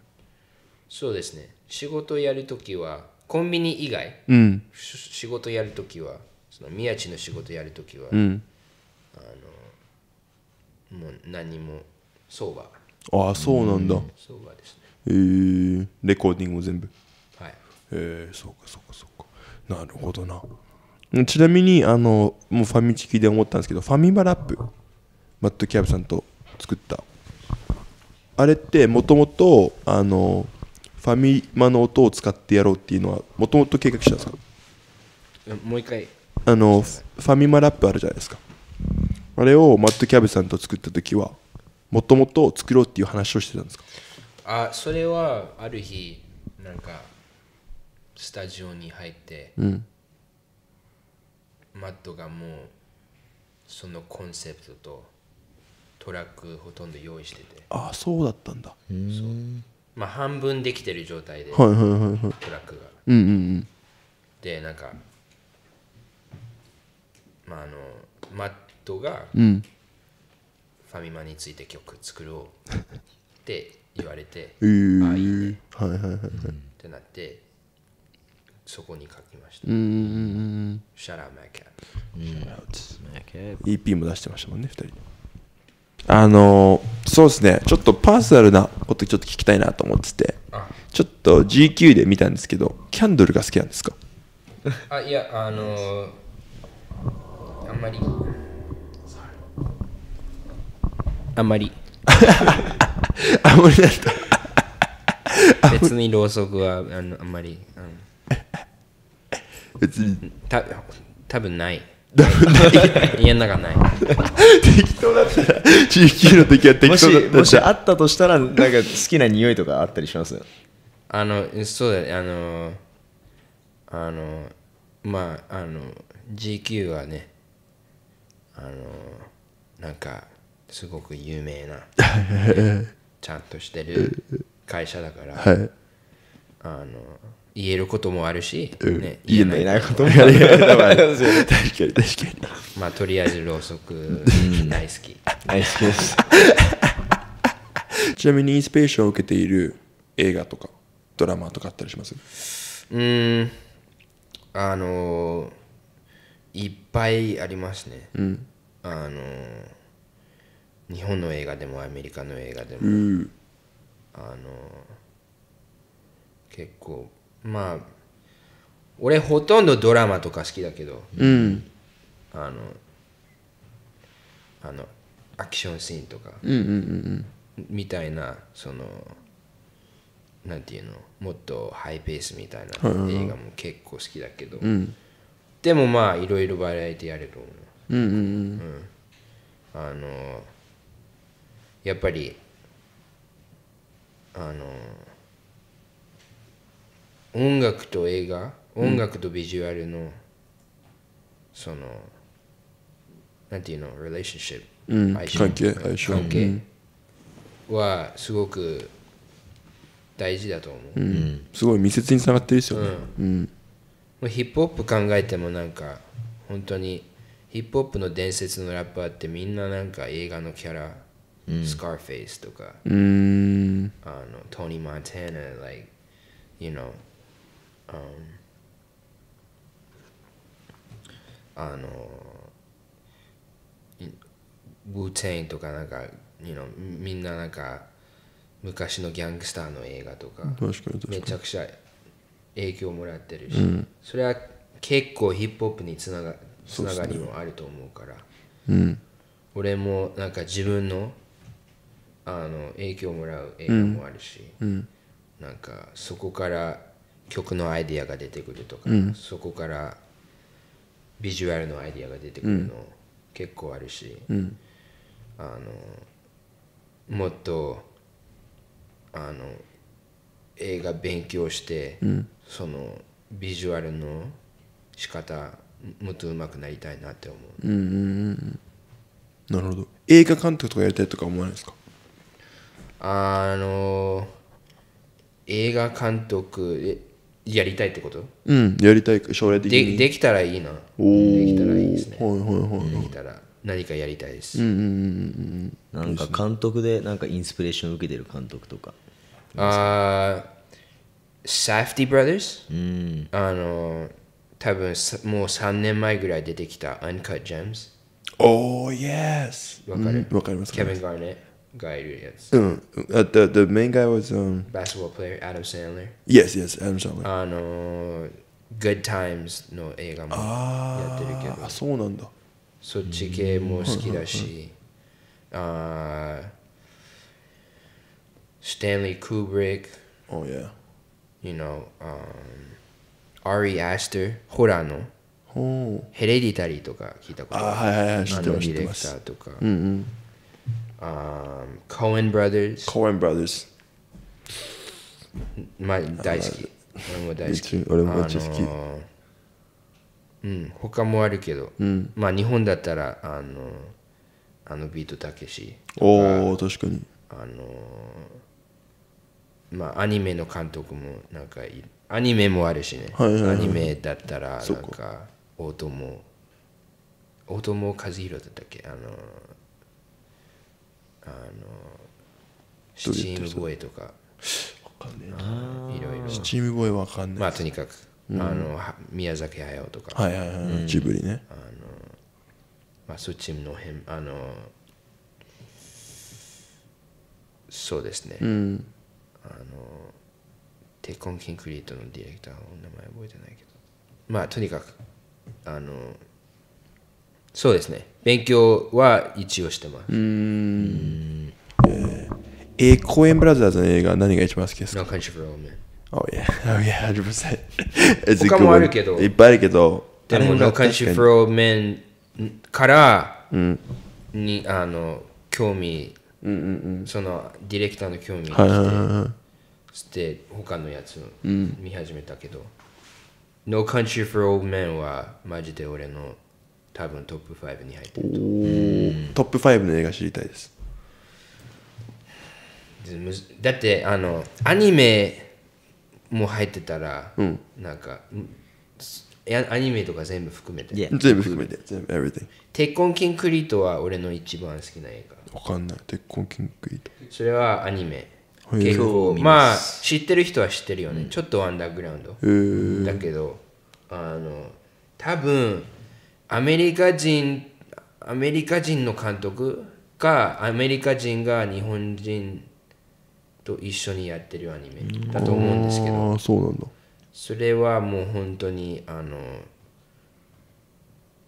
そうですね仕事やるときはコンビニ以外、うん、仕事やるときはその宮地の仕事やるときは、うん、あのもう何も相場ああそうなんだ、う相場ですねえー、レコーディングも全部はいえー、そうかそうかそうかなるほどなちなみにあのもうファミチキで思ったんですけどファミマラップマットキャブさんと作ったあれってもともとあのファミマの音を使ってやろうっていうのはもともと計画したんですかもう一回あのファミマラップあるじゃないですかあれをマットキャベさんと作った時はもともと作ろうっていう話をしてたんですかあそれはある日なんかスタジオに入って、うん、マットがもうそのコンセプトとトラックほとんど用意しててああそうだったんだそうまあ半分できてる状態で、はいはいはいはいトラックがうんうんうんでなんかまああのマットがうんファミマについて曲作ろうって言われてああいいねはいはいはいはいってなってそこに書きましたうんうんうんうん「シャラマキャン」s h o u EP も出してましたもんね2人であのそうですねちょっとパーソナルなことちょっと聞きたいなと思っててちょっと GQ で見たんですけどキャンドルが好きなんですかあいやあのー、あんまりあんまり (laughs) あんまりだった (laughs) 別にろうそくはあのあんまり、うん、(laughs) 別にた多分ないダブない家の中ない適当だったら19の時は適当だったもしあったとしたらなんか好きな匂いとかあったりしますあのそうだねあのあのまああの GQ はねあのなんかすごく有名な (laughs) ちゃんとしてる会社だから、はい、あの言えることもあるし、うんね、言えないこともある (laughs) 確かに確かにまあとりあえずろうそく大好き大好きです (laughs) ちなみにインスピレーションを受けている映画とかドラマとかあったりしますうんあのいっぱいありますね、うん、あの日本の映画でもアメリカの映画でも、あの結構まあ俺ほとんどドラマとか好きだけど、うん、あのあのアクションシーンとか、みたいなそのなんていうのもっとハイペースみたいな映画も結構好きだけど、うん、でもまあいろいろバラエティやれると思う,、うんうんうんうん、あのやっぱりあの音楽と映画音楽とビジュアルの、うん、そのなんていうの relationship、うん、相性関係相性関係はすごく大事だと思う、うん、うん、すごい密接につながってるですよね、うんうん、ヒップホップ考えてもなんか本当にヒップホップの伝説のラッパーってみんななんか映画のキャラ、うん、スカーフェイスとか、うん、あのトニー・マンテーナ、like, you know, um, あのブーチェインとかなんか you know, みんななんか昔のギャングスターの映画とかめちゃくちゃ影響もらってるし、うん、それは結構ヒップホップにつながつながりもあると思うから、うん、俺もなんか自分のあの影響をもらう映画もあるし、うん、なんかそこから曲のアイディアが出てくるとか、うん、そこからビジュアルのアイディアが出てくるの結構あるし、うん、あのもっとあの映画勉強して、うん、そのビジュアルの仕方もっと上手くなりたいなって思う,、うんうんうん、なるほど映画監督とかやりたいとか思わないですかあの映画監督やりたいってことうんやりたい将来的にでできたらいいなできたらいいですね、はいはいはい、できたら何かやりたいです、うんうんうんうん、なんか監督でなんかインスピレーション受けてる監督とかああサフティブラザーズ、うん、あの多分もう3年前ぐらい出てきた Uncut Gems おー、oh, y わかるわ、うん、かりますケビン・ガーネ guy yeah, so. um, uh, the the main guy was um basketball player Adam Sandler yes yes Adam Sandler あの Good Times の映画もやってるけどあそうなんだそっち系も好きだし、Stanley Kubrick. Oh yeah you know um Ari Aster ホラーのヘレディタリーとか聞いたことあるあはいはいはい知ってます知ってますとかうんうん um, Cohen Brothers. Cohen Brothers。まあ、大好き。俺も大好き。俺もめっちゃ好き。うん、他もあるけど、うん、まあ日本だったらあのあのビートたけしおお確かにあのまあアニメの監督もなんかいアニメもあるしね、はいはいはい、アニメだったらなんか大友大友和弘だったっけあのあのスチーム声とかわかんねいろいろスチーム声わかんないまあとにかく、うん、あの宮崎駿とかはいはいはい、うん、ジブリねあのまあそっちの辺あのそうですね、うん、あのテコンキンクリートのディレクターの名前覚えてないけどまあとにかくあのそうですね勉強は一応してますうん、えー、コエンブラザーズの映画何が一番好きですか No Country for a l l Men Oh yeah, (laughs) oh yeah, 100%. (laughs) 他もあるけど。いっぱいあるけど。でも、No Country for a l l Men から、うん、に、あの、興味、うんうんうん、そのディレクターの興味がして、はいして他のやつ見始めたけど、うん、No Country for Old Men はマジで俺の多分トップ5に入ってると、うん、トップ5の映画知りたいですだってあのアニメも入ってたら、うん、なんかアニメとか全部含めて、yeah. 全部含めて全部 everything 鉄痕キンクリートは俺の一番好きな映画わかんない鉄痕キンクリートそれはアニメ結構まあ知ってる人は知ってるよね、うん、ちょっとアンダーグラウンド、だけどあの多分アメリカ人アメリカ人の監督かアメリカ人が日本人と一緒にやってるアニメだと思うんですけどそうなんだそれはもう本当にあの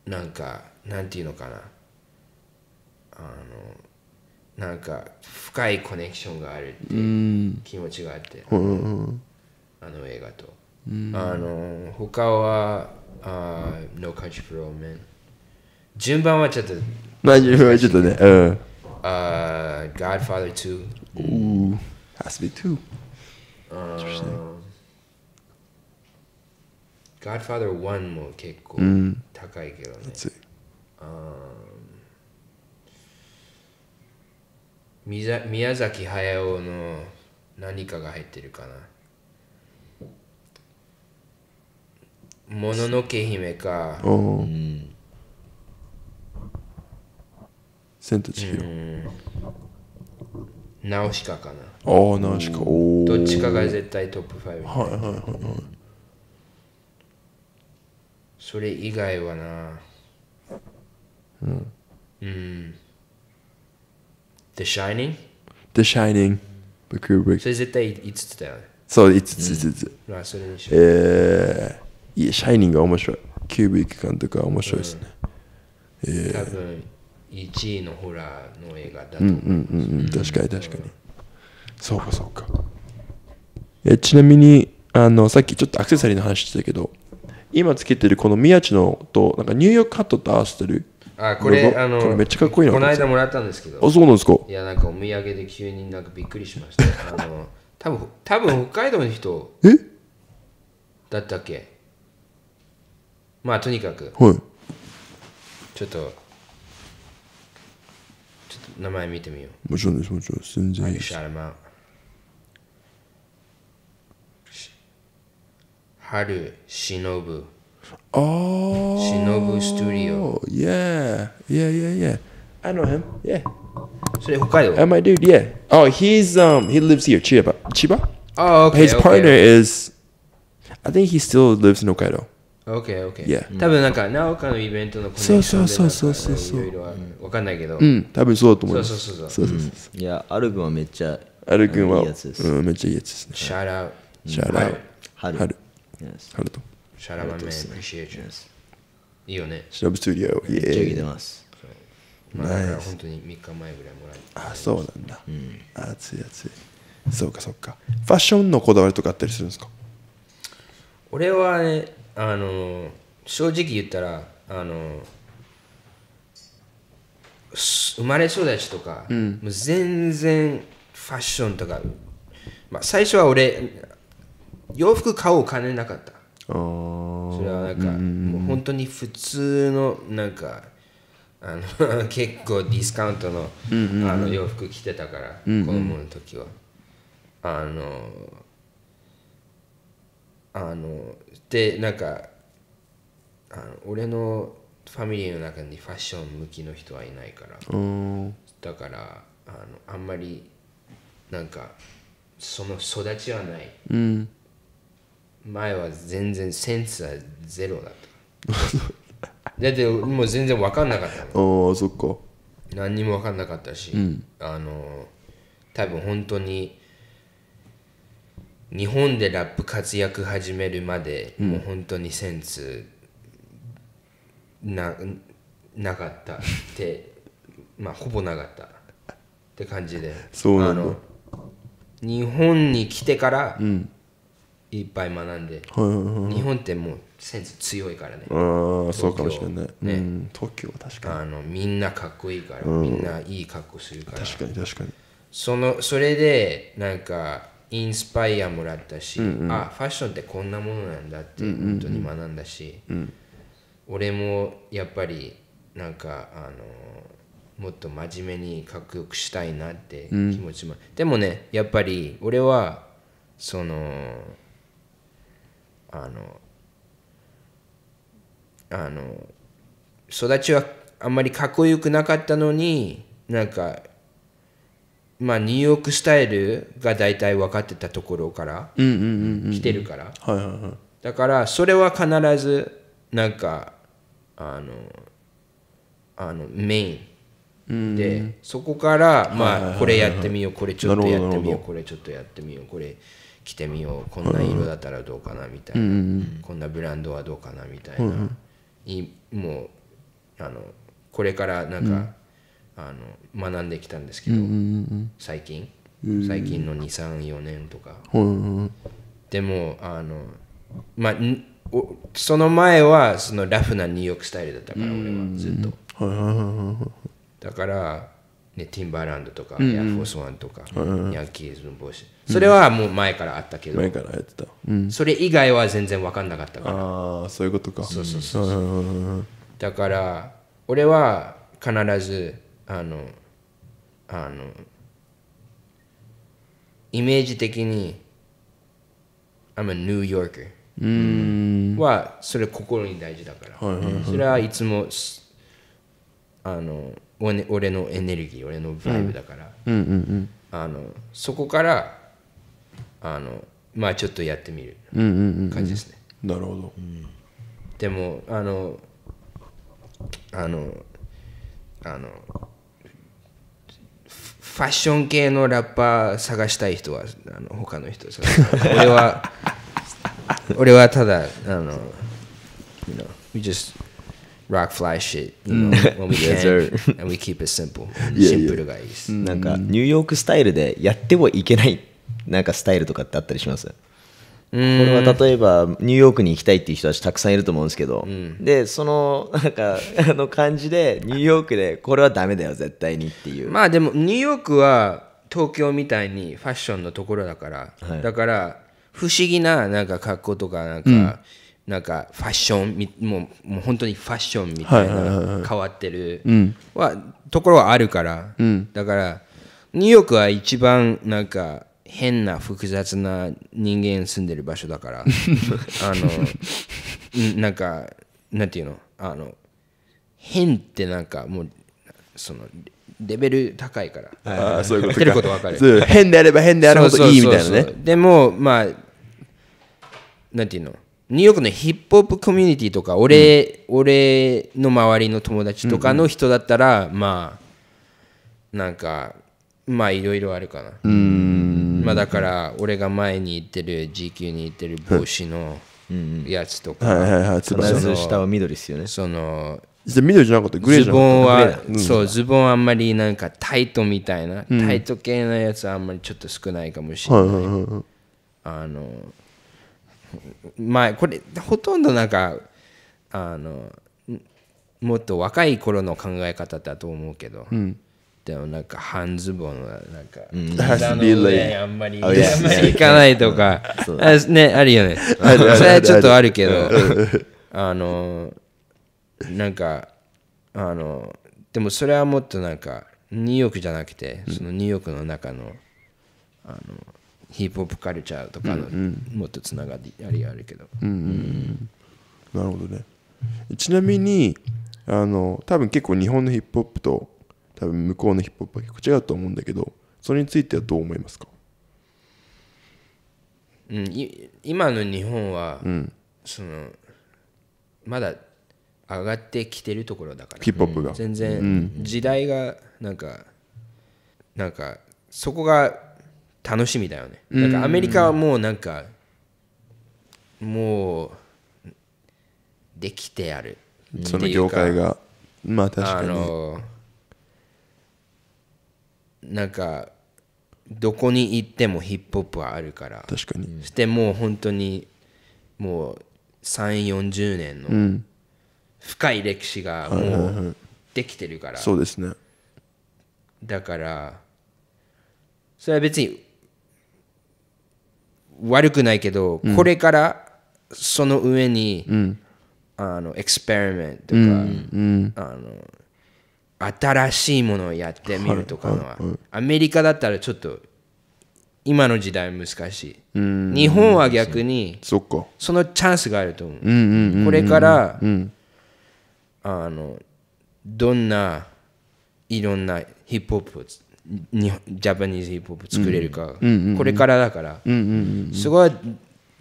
なんかなんていうのかなあのなんか深いコネクションがあるっていう気持ちがあって、あの映画と、あの他はあ、あ、ノーカ u チプローメン。順番はちょっと。まあ、順番はちょっとね。うん。あ、Godfather 2。おお。Has to be 2。うん。Godfather 1も結構高いけどね。うん。宮崎駿の何かが入ってるかな。もののけ姫か。おお、うん。千と千尋。ナオシカかな。ああ、ナオシカ。おお。どっちかが絶対トップ5。はいはいはいはい。それ以外はな。うん。うん。The Shining? The Shining. それ絶対5つだよね。そう、5つ、5つ。まあ、それにしよう。えーいや、シャイニングは面白い。キュービー機監督は面白いですね。うん、えー、多分1位のホラーの映画だと思います。うんうんうん、確かに確かに。うん、そうかそうか。えちなみにあの、さっきちょっとアクセサリーの話してたけど、今つけてるこの宮地のと、なんかニューヨークハットと合わせてる。あこれあのめっちゃかっこいいなこの間もらったんですけどあそうなんですかいやなんかお土産で急になんかびっくりしましたあの多分多分北海道の人えだったっけまあとにかく、はい、ちょっとちょっと名前見てみようもちろんですもちろん全然いいです shout him out 春忍ああ忍スタジオ yeah yeah yeah yeah I know him yeah それ北海道 Am I dude yeah oh he's um he lives here Chiba Chiba oh okay his okay, partner okay. is I think he still lives in Hokkaido オ k ケー。Yeah. 多分なんか、なおかのイベントのコネクションでそうそうそうそうそう。いろいろわかんないけど。うん、多分そうだと思います。そうそうそう。そうそうそういや、アル君はめっちゃ、アル君は、いいうん、めっちゃいいやつですね。シャラウ。シャラウ。ハル。ハル。ハルと。シャラマンメン、a p p r e c i a です。いいよね。シラブスタジオ、イエーイ。めちゃいます。まあ、本当に3日前ぐらいもらえあ、そうなんだ。うん、暑い暑い。そうかそうか。ファッションのこだわりとかあったりするんですか俺はね、あの正直言ったらあの生まれ育ちとか、うん、もう全然ファッションとか、まあ、最初は俺洋服買おう金なかったそれはなんか、うん、もう本当に普通のなんかあの (laughs) 結構ディスカウントのうんうんうん、あの洋服着てたから、うんうん、子供の時はあのあのでなんかあの俺のファミリーの中にファッション向きの人はいないからだからあのあんまりなんかその育ちはない、うん、前は全然センスはゼロだった (laughs) だってもう全然分かんなかったああそっか何にも分かんなかったし、うん、あの多分本当に日本でラップ活躍始めるまで、うん、もう本当にセンスななかったってまあほぼなかったって感じでそうなの日本に来てから、うん、いっぱい学んで、はいはいはい、日本ってもうセンス強いからねああそうかもしれないね、うん、東京は確かにあのみんなかっこいいから、みんないい格好するから確かに確かにそのそれでなんかインスパイアもらったし、うんうん、あファッションってこんなものなんだって本当に学んだし、うんうんうん、俺もやっぱりなんかあのもっと真面目にかっこよくしたいなって気持ちも、うん、でもねやっぱり俺はそのあのあの育ちはあんまりかっこよくなかったのになんかまあ、ニューヨークスタイルが大体分かってたところから来てるから、はいはいはい、だからそれは必ずなんかあのあのメインでそこからまあこれやってみようこれちょっとやってみようこれちょっとやってみようこれ着てみようこんな色だったらどうかなみたいなこんなブランドはどうかなみたいなもうあのこれからなんか、あの学んできたんですけど、最近最近の234年とか、でもあのまあその前はそのラフなニューヨークスタイルだったから俺はずっとだからね、ティンバーランドとか、エアフォースワンとか、ヤンキーズの帽子、それはもう前からあったけど、前からやってた、それ以外は全然分かんなかったから、ああ、そういうことか。そうそうそうだから、俺は必ずあのあのイメージ的に I'm a New Yorker はそれ心に大事だから、はいはいはい、それはいつもあの俺のエネルギー俺のバイブだから、うんうんうんうん、あのそこからあのまあちょっとやってみる感じですね、うんうんうん、なるほど、うん、でもあのあのあのファッション系のラッパー探したい人はあの他の人探し俺は (laughs) 俺はただあの you know we just rock fly shit you know when we (laughs) can and we keep it simple シンプルがいいですなんかニューヨークスタイルでやってはいけないなんかスタイルとかってあったりしますこれは例えばニューヨークに行きたいっていう人たちたくさんいると思うんですけど、うん、でそのなんかあの感じでニューヨークでこれはだめだよ絶対にっていうまあでもニューヨークは東京みたいにファッションのところだから、はい、だから不思議ななんか格好とかなんか、うん、なんかファッションみもうもう本当にファッションみたいな変わってるは、ところはあるから、うん、だからニューヨークは一番なんか変な複雑な人間住んでる場所だから (laughs) あのなんかなんていうのあの変ってなんかもうそのレベル高いからああそういうことかこと分かる変であれば変であるほどいいみたいなねでもまあなんていうのニューヨークのヒップホップコミュニティとか俺うん、俺の周りの友達とかの人だったら、うんうん、まあなんかまあいろいろあるかなうんまあだから俺が前に行ってる GQ に行ってる帽子のやつとか、はいはいはい、下は緑ですよねそのじゃ緑じゃなかったグレーじゃなかったズボンは、そうズボンあんまりなんかタイトみたいな、うん、タイト系のやつはあんまりちょっと少ないかもしれないあの前これほとんどなんかあのもっと若い頃の考え方だと思うけど、うん、でもなんか半ズボンはなんか、うん、膝の上あんまり、行かないとか、ね、あるよね。それはちょっとあるけど、あの、なんか、あの、でもそれはもっとなんか、ニューヨークじゃなくて、そのニューヨークの中の、あの、ヒップホップカルチャーとかの、もっとつながりありあるけど。うんなるほどね。ちなみに、あの、多分結構日本のヒップホップと、多分向こうのヒップホップは結構違うと思うんだけどそれについてはどう思いますか、うん、今の日本は、うん、そのまだ上がってきてるところだからヒップホップが、うん、全然時代がなんか、なんかそこが楽しみだよね、うん、なんかアメリカはもうなんかもうできてあるその業界がまあ確かにあのなんかどこに行ってもヒップホップはあるから確かにそしてもう本当にもう3 4 0年の深い歴史がもうできてるからそうですねだからそれは別に悪くないけど、これからその上に、あのエクスペリメントとか、あの新しいものをやってみるとかのは、アメリカだったらちょっと今の時代難しい日本は逆にそのチャンスがあると思うこれからあのどんないろんなヒップホップをジャパニーズヒップホップ作れるかこれからだからそこは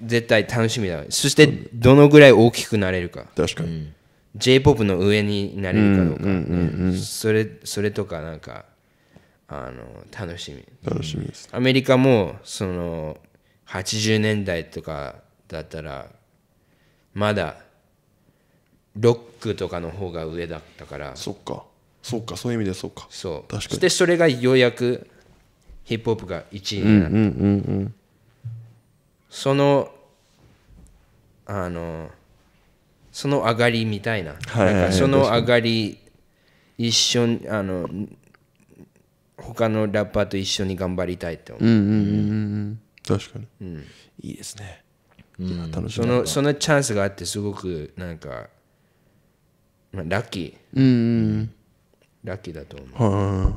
絶対楽しみだそしてどのぐらい大きくなれるか確かに J−POP の上になれるかどうか、ね、それそれとかなんかあの楽しみ楽しみです、アメリカもその80年代とかだったらまだロックとかの方が上だったからそっかそっかそういう意味でそうかそう確かにでそれがようやくヒップホップが1位になった、そのあのその上がりみたいな,、なんかその上がり一緒にあの他のラッパーと一緒に頑張りたいって思う,、うんうんうんうん確かに、うん、いいですね、うん、楽しそのそのチャンスがあってすごくなんか、まあ、ラッキー、うんうん、ラッキーだと思う、は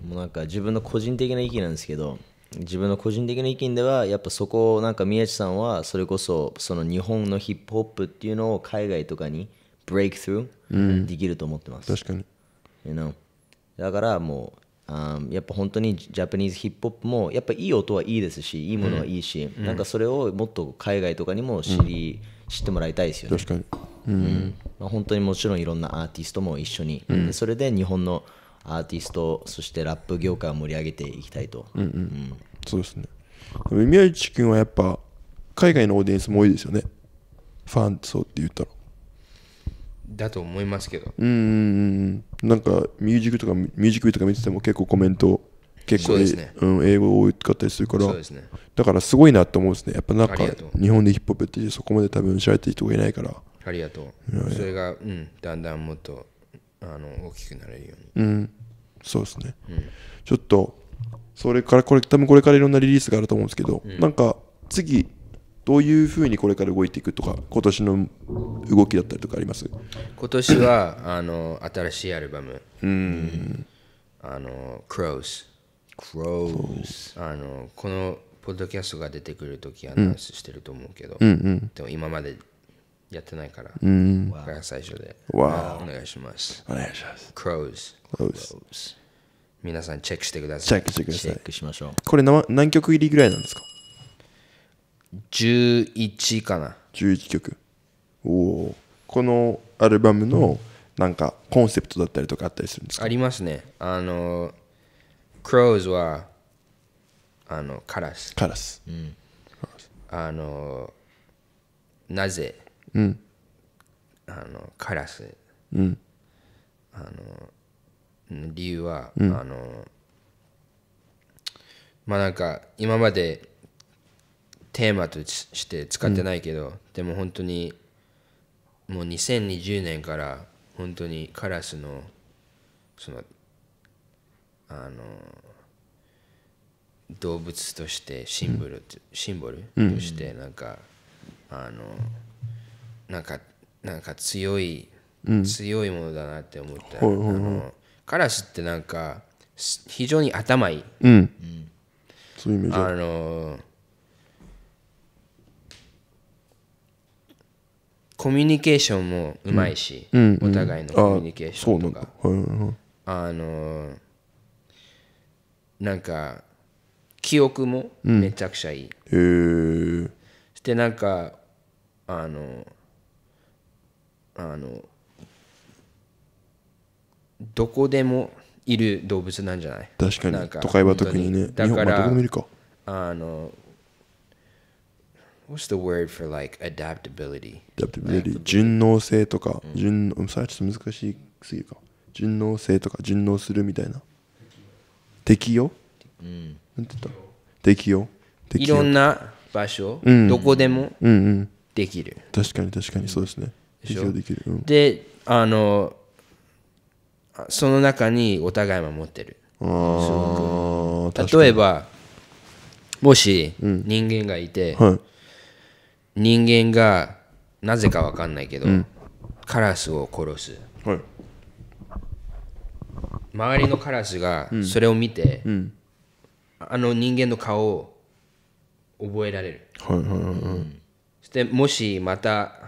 あ、もうなんか自分の個人的な意見なんですけど自分の個人的な意見ではやっぱそこをなんか宮地さんはそれこそその日本のヒップホップっていうのを海外とかにブレイクスルーできると思ってます、うん、確かに you know? だからもう、あやっぱ本当にジャパニーズヒップホップもやっぱいい音はいいですしいいものはいいし、うん、なんかそれをもっと海外とかにも知り、うん、知ってもらいたいですよね確かに、うんまあ、本当にもちろんいろんなアーティストも一緒に、それで日本のアーティストそしてラップ業界を盛り上げていきたいと、そうですねでも宮市君はやっぱ海外のオーディエンスも多いですよねファン層って言ったらだと思いますけどうんなんかミュージックとかミュージックビデオとか見てても結構コメント結構、ね、うん、英語多かったりするから、ね、だからすごいなと思うんですねやっぱなんか日本でヒップホップってそこまで多分知られてる人がいないからありがとう、うん、それが、うん、だんだんもっとあの大きくなれるようにうんそうですね、うん、ちょっとそれからこれ多分これからいろんなリリースがあると思うんですけど、うん、なんか次どういうふうにこれから動いていくとか今年の動きだったりとかあります今年はあの新しいアルバムあの Crows Crows あのこのポッドキャストが出てくるときアナウンスしてると思うけど、うんうん、でも今までやってないから。うん。が最初で。わお願いします。お願いします。Crows。Crows。皆さんチェックしてください。チェックしてください。チェックしましょう。これ何曲入りぐらいなんですか ?11 かな。11曲。おお。このアルバムのなんかコンセプトだったりとかあったりするんですかありますね。あの、Crows はあのカラス。カラス。うん、あの、なぜうん、あのカラス、うん、あの理由は、うん、あのまあなんか今までテーマとして使ってないけど、でも本当にもう2020年から本当にカラスのそのあの動物としてシンボル、シンボルとしてなんか、あの。なんかなんか強い、うん、強いものだなって思った、ほいほいほいカラスってなんか非常に頭いい、うん、そういうイメージあのコミュニケーションもうまいし、うん、お互いのコミュニケーションとかあのなんか記憶もめちゃくちゃいい、うん、へえしてなんかあのあのどこでもいる動物なんじゃない確かに都会は特にねだからあの What's the word for like adaptability? adaptability 順応性とか、うん、順さあちょっと難しすぎるか順応性とか順応するみたいな適応、うん、なんて言った適応適いろんな場所、うん、どこでもうんる、うんきる。確かに確かにそうですね、でしょできる、うん、であのその中にお互い守ってる例えばもし人間がいて、うんはい、人間がなぜか分かんないけど、うん、カラスを殺す、はい、周りのカラスがそれを見て、うん、あの人間の顔を覚えられる、そしてもしまた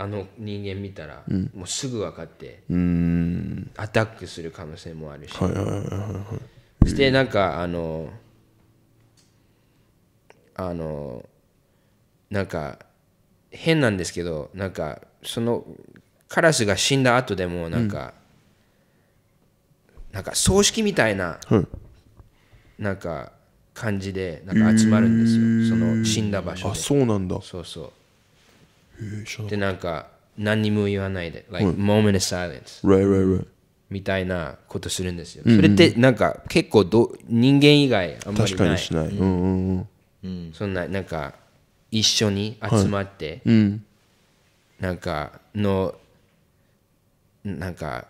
あの人間見たら、もうすぐ分かってアタックする可能性もあるし、そしてなんかあのあのなんか変なんですけどなんかそのカラスが死んだ後でもなんか、うん、なんか葬式みたいな、はなんか感じでなんか集まるんですよその死んだ場所であそうなんだそうそうで、なんか、何にも言わないで、like、moment of silence。Right, right, right. みたいなことするんですよ。うんうん、それってなんか結構ど人間以外あんまりない。確かにしない。うんうんうん、そんななんか一緒に集まって、はいなんかのなんか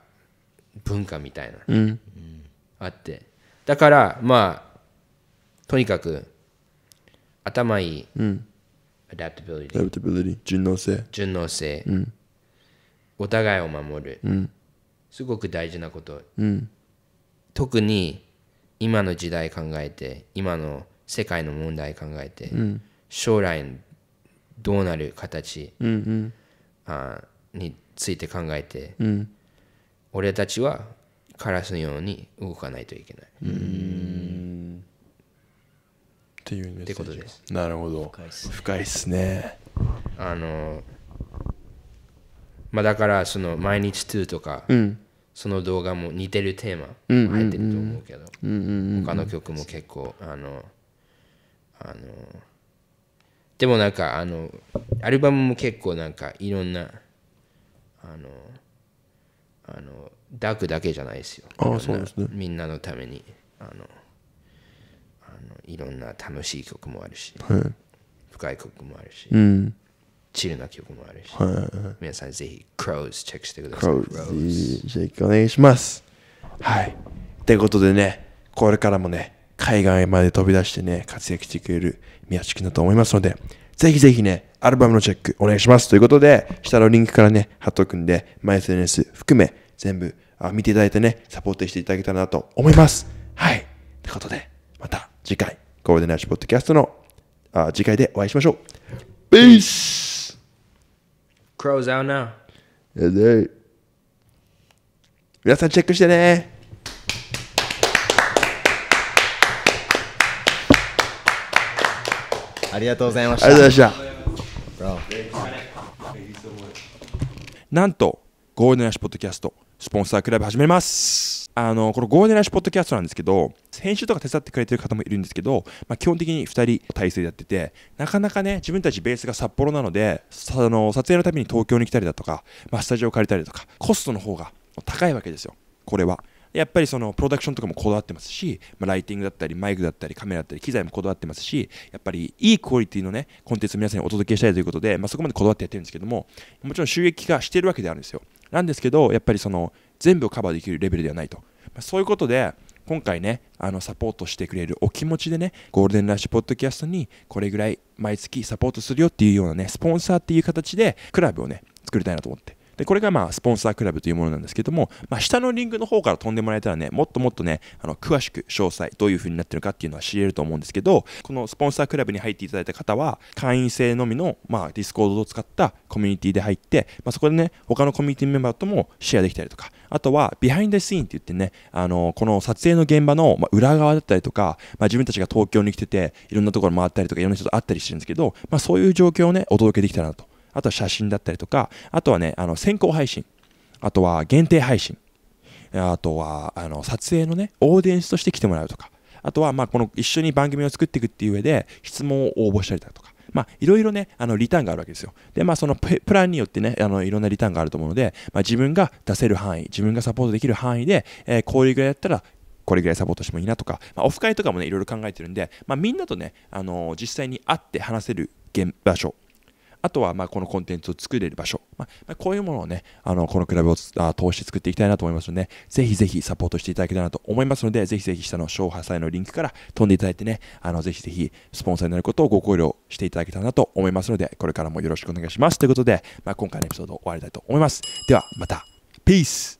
文化みたいな、うん、あってだからまあとにかく頭いい、うん、adaptability adaptability 順応性順応性、うん、お互いを守る、うん、すごく大事なこと、うん、特に今の時代考えて今の世界の問題考えて、うん、将来どうなる形、うんうん、あについて考えて、うん、俺たちはカラスのように動かないといけない。っていうメッセージですなるほど深いっすねあのまあだからその「毎日2」とか、うん、その動画も似てるテーマ入ってると思うけど、うん他の曲も結構あのあのでもなんかあのアルバムも結構なんかいろんなあのあのダークだけじゃないですよあそうです、ね、みんなのためにあのいろんな楽しい曲もあるし、はい、深い曲もあるし、うん、チルな曲もあるし、はい、皆さんぜひ Crows チェックしてください。Crows チェックお願いします。はい。ということでね、これからもね、海外まで飛び出してね、活躍してくれる宮地君だと思いますので、ぜひぜひね、アルバムのチェックお願いします。ということで、下のリンクからね、貼っとくんで、マイ SNS 含め全部あ見ていただいてね、サポートしていただけたらなと思います。はい。ということで、また。次回、ゴールデンラッシュポッドキャストのあ次回でお会いしましょう。Peace! Crow's out now. 皆さんチェックしてねありがとうございました。ありがとうございました。なんと、ゴールデンラッシュポッドキャスト、スポンサークラブ始めます。あの、このゴーデラシュポッドキャストなんですけど、編集とか手伝ってくれてる方もいるんですけど、まあ、基本的に2人体制でやってて、なかなかね、自分たちベースが札幌なので、あの撮影のために東京に来たりだとか、まあ、スタジオ借りたりとか、コストの方が高いわけですよ、これは。やっぱりそのプロダクションとかもこだわってますし、まあ、ライティングだったりマイクだったりカメラだったり機材もこだわってますしやっぱりいいクオリティのねコンテンツを皆さんにお届けしたいということで、まあ、そこまでこだわってやってるんですけどももちろん収益化してるわけであるんですよなんですけどやっぱりその全部をカバーできるレベルではないと、まあ、そういうことで今回ねあのサポートしてくれるお気持ちでねゴールデンラッシュポッドキャストにこれぐらい毎月サポートするよっていうようなねスポンサーっていう形でクラブをね作りたいなと思ってでこれがまあスポンサークラブというものなんですけども、まあ、下のリンクの方から飛んでもらえたらねもっともっとねあの詳しく詳細どういう風になってるかっていうのは知れると思うんですけどこのスポンサークラブに入っていただいた方は会員制のみの、まあ、ディスコードを使ったコミュニティで入って、まあ、そこでね他のコミュニティメンバーともシェアできたりとかあとはビハインドシーンって言ってねあのこの撮影の現場の、ま裏側だったりとか、まあ、自分たちが東京に来てていろんなところ回ったりとかいろんな人と会ったりしてるんですけど、まあ、そういう状況をねお届けできたらなとあとは写真だったりとか、あとはね、あの先行配信、あとは限定配信、あとはあの撮影のね、オーディエンスとして来てもらうとか、あとはまあこの一緒に番組を作っていくっていう上で質問を応募したりだとか、まあ、いろいろね、あの、リターンがあるわけですよ。で、まあ、そのプランによってね、あの、いろんなリターンがあると思うので、まあ、自分が出せる範囲、自分がサポートできる範囲で、えー、こういうぐらいだったら、これぐらいサポートしてもいいなとか、まあ、オフ会とかもね、いろいろ考えてるんで、まあ、みんなとね、あのー、実際に会って話せる現場所あとはまあこのコンテンツを作れる場所、まあ、こういうものをね、あのこのクラブを通して作っていきたいなと思いますので、ぜひぜひサポートしていただけたらなと思いますので、ぜひぜひ下の勝敗祭のリンクから飛んでいただいてね、あのぜひぜひスポンサーになることをご考慮していただけたらなと思いますので、これからもよろしくお願いします。ということで、まあ、今回のエピソード終わりたいと思います。ではまた、ピース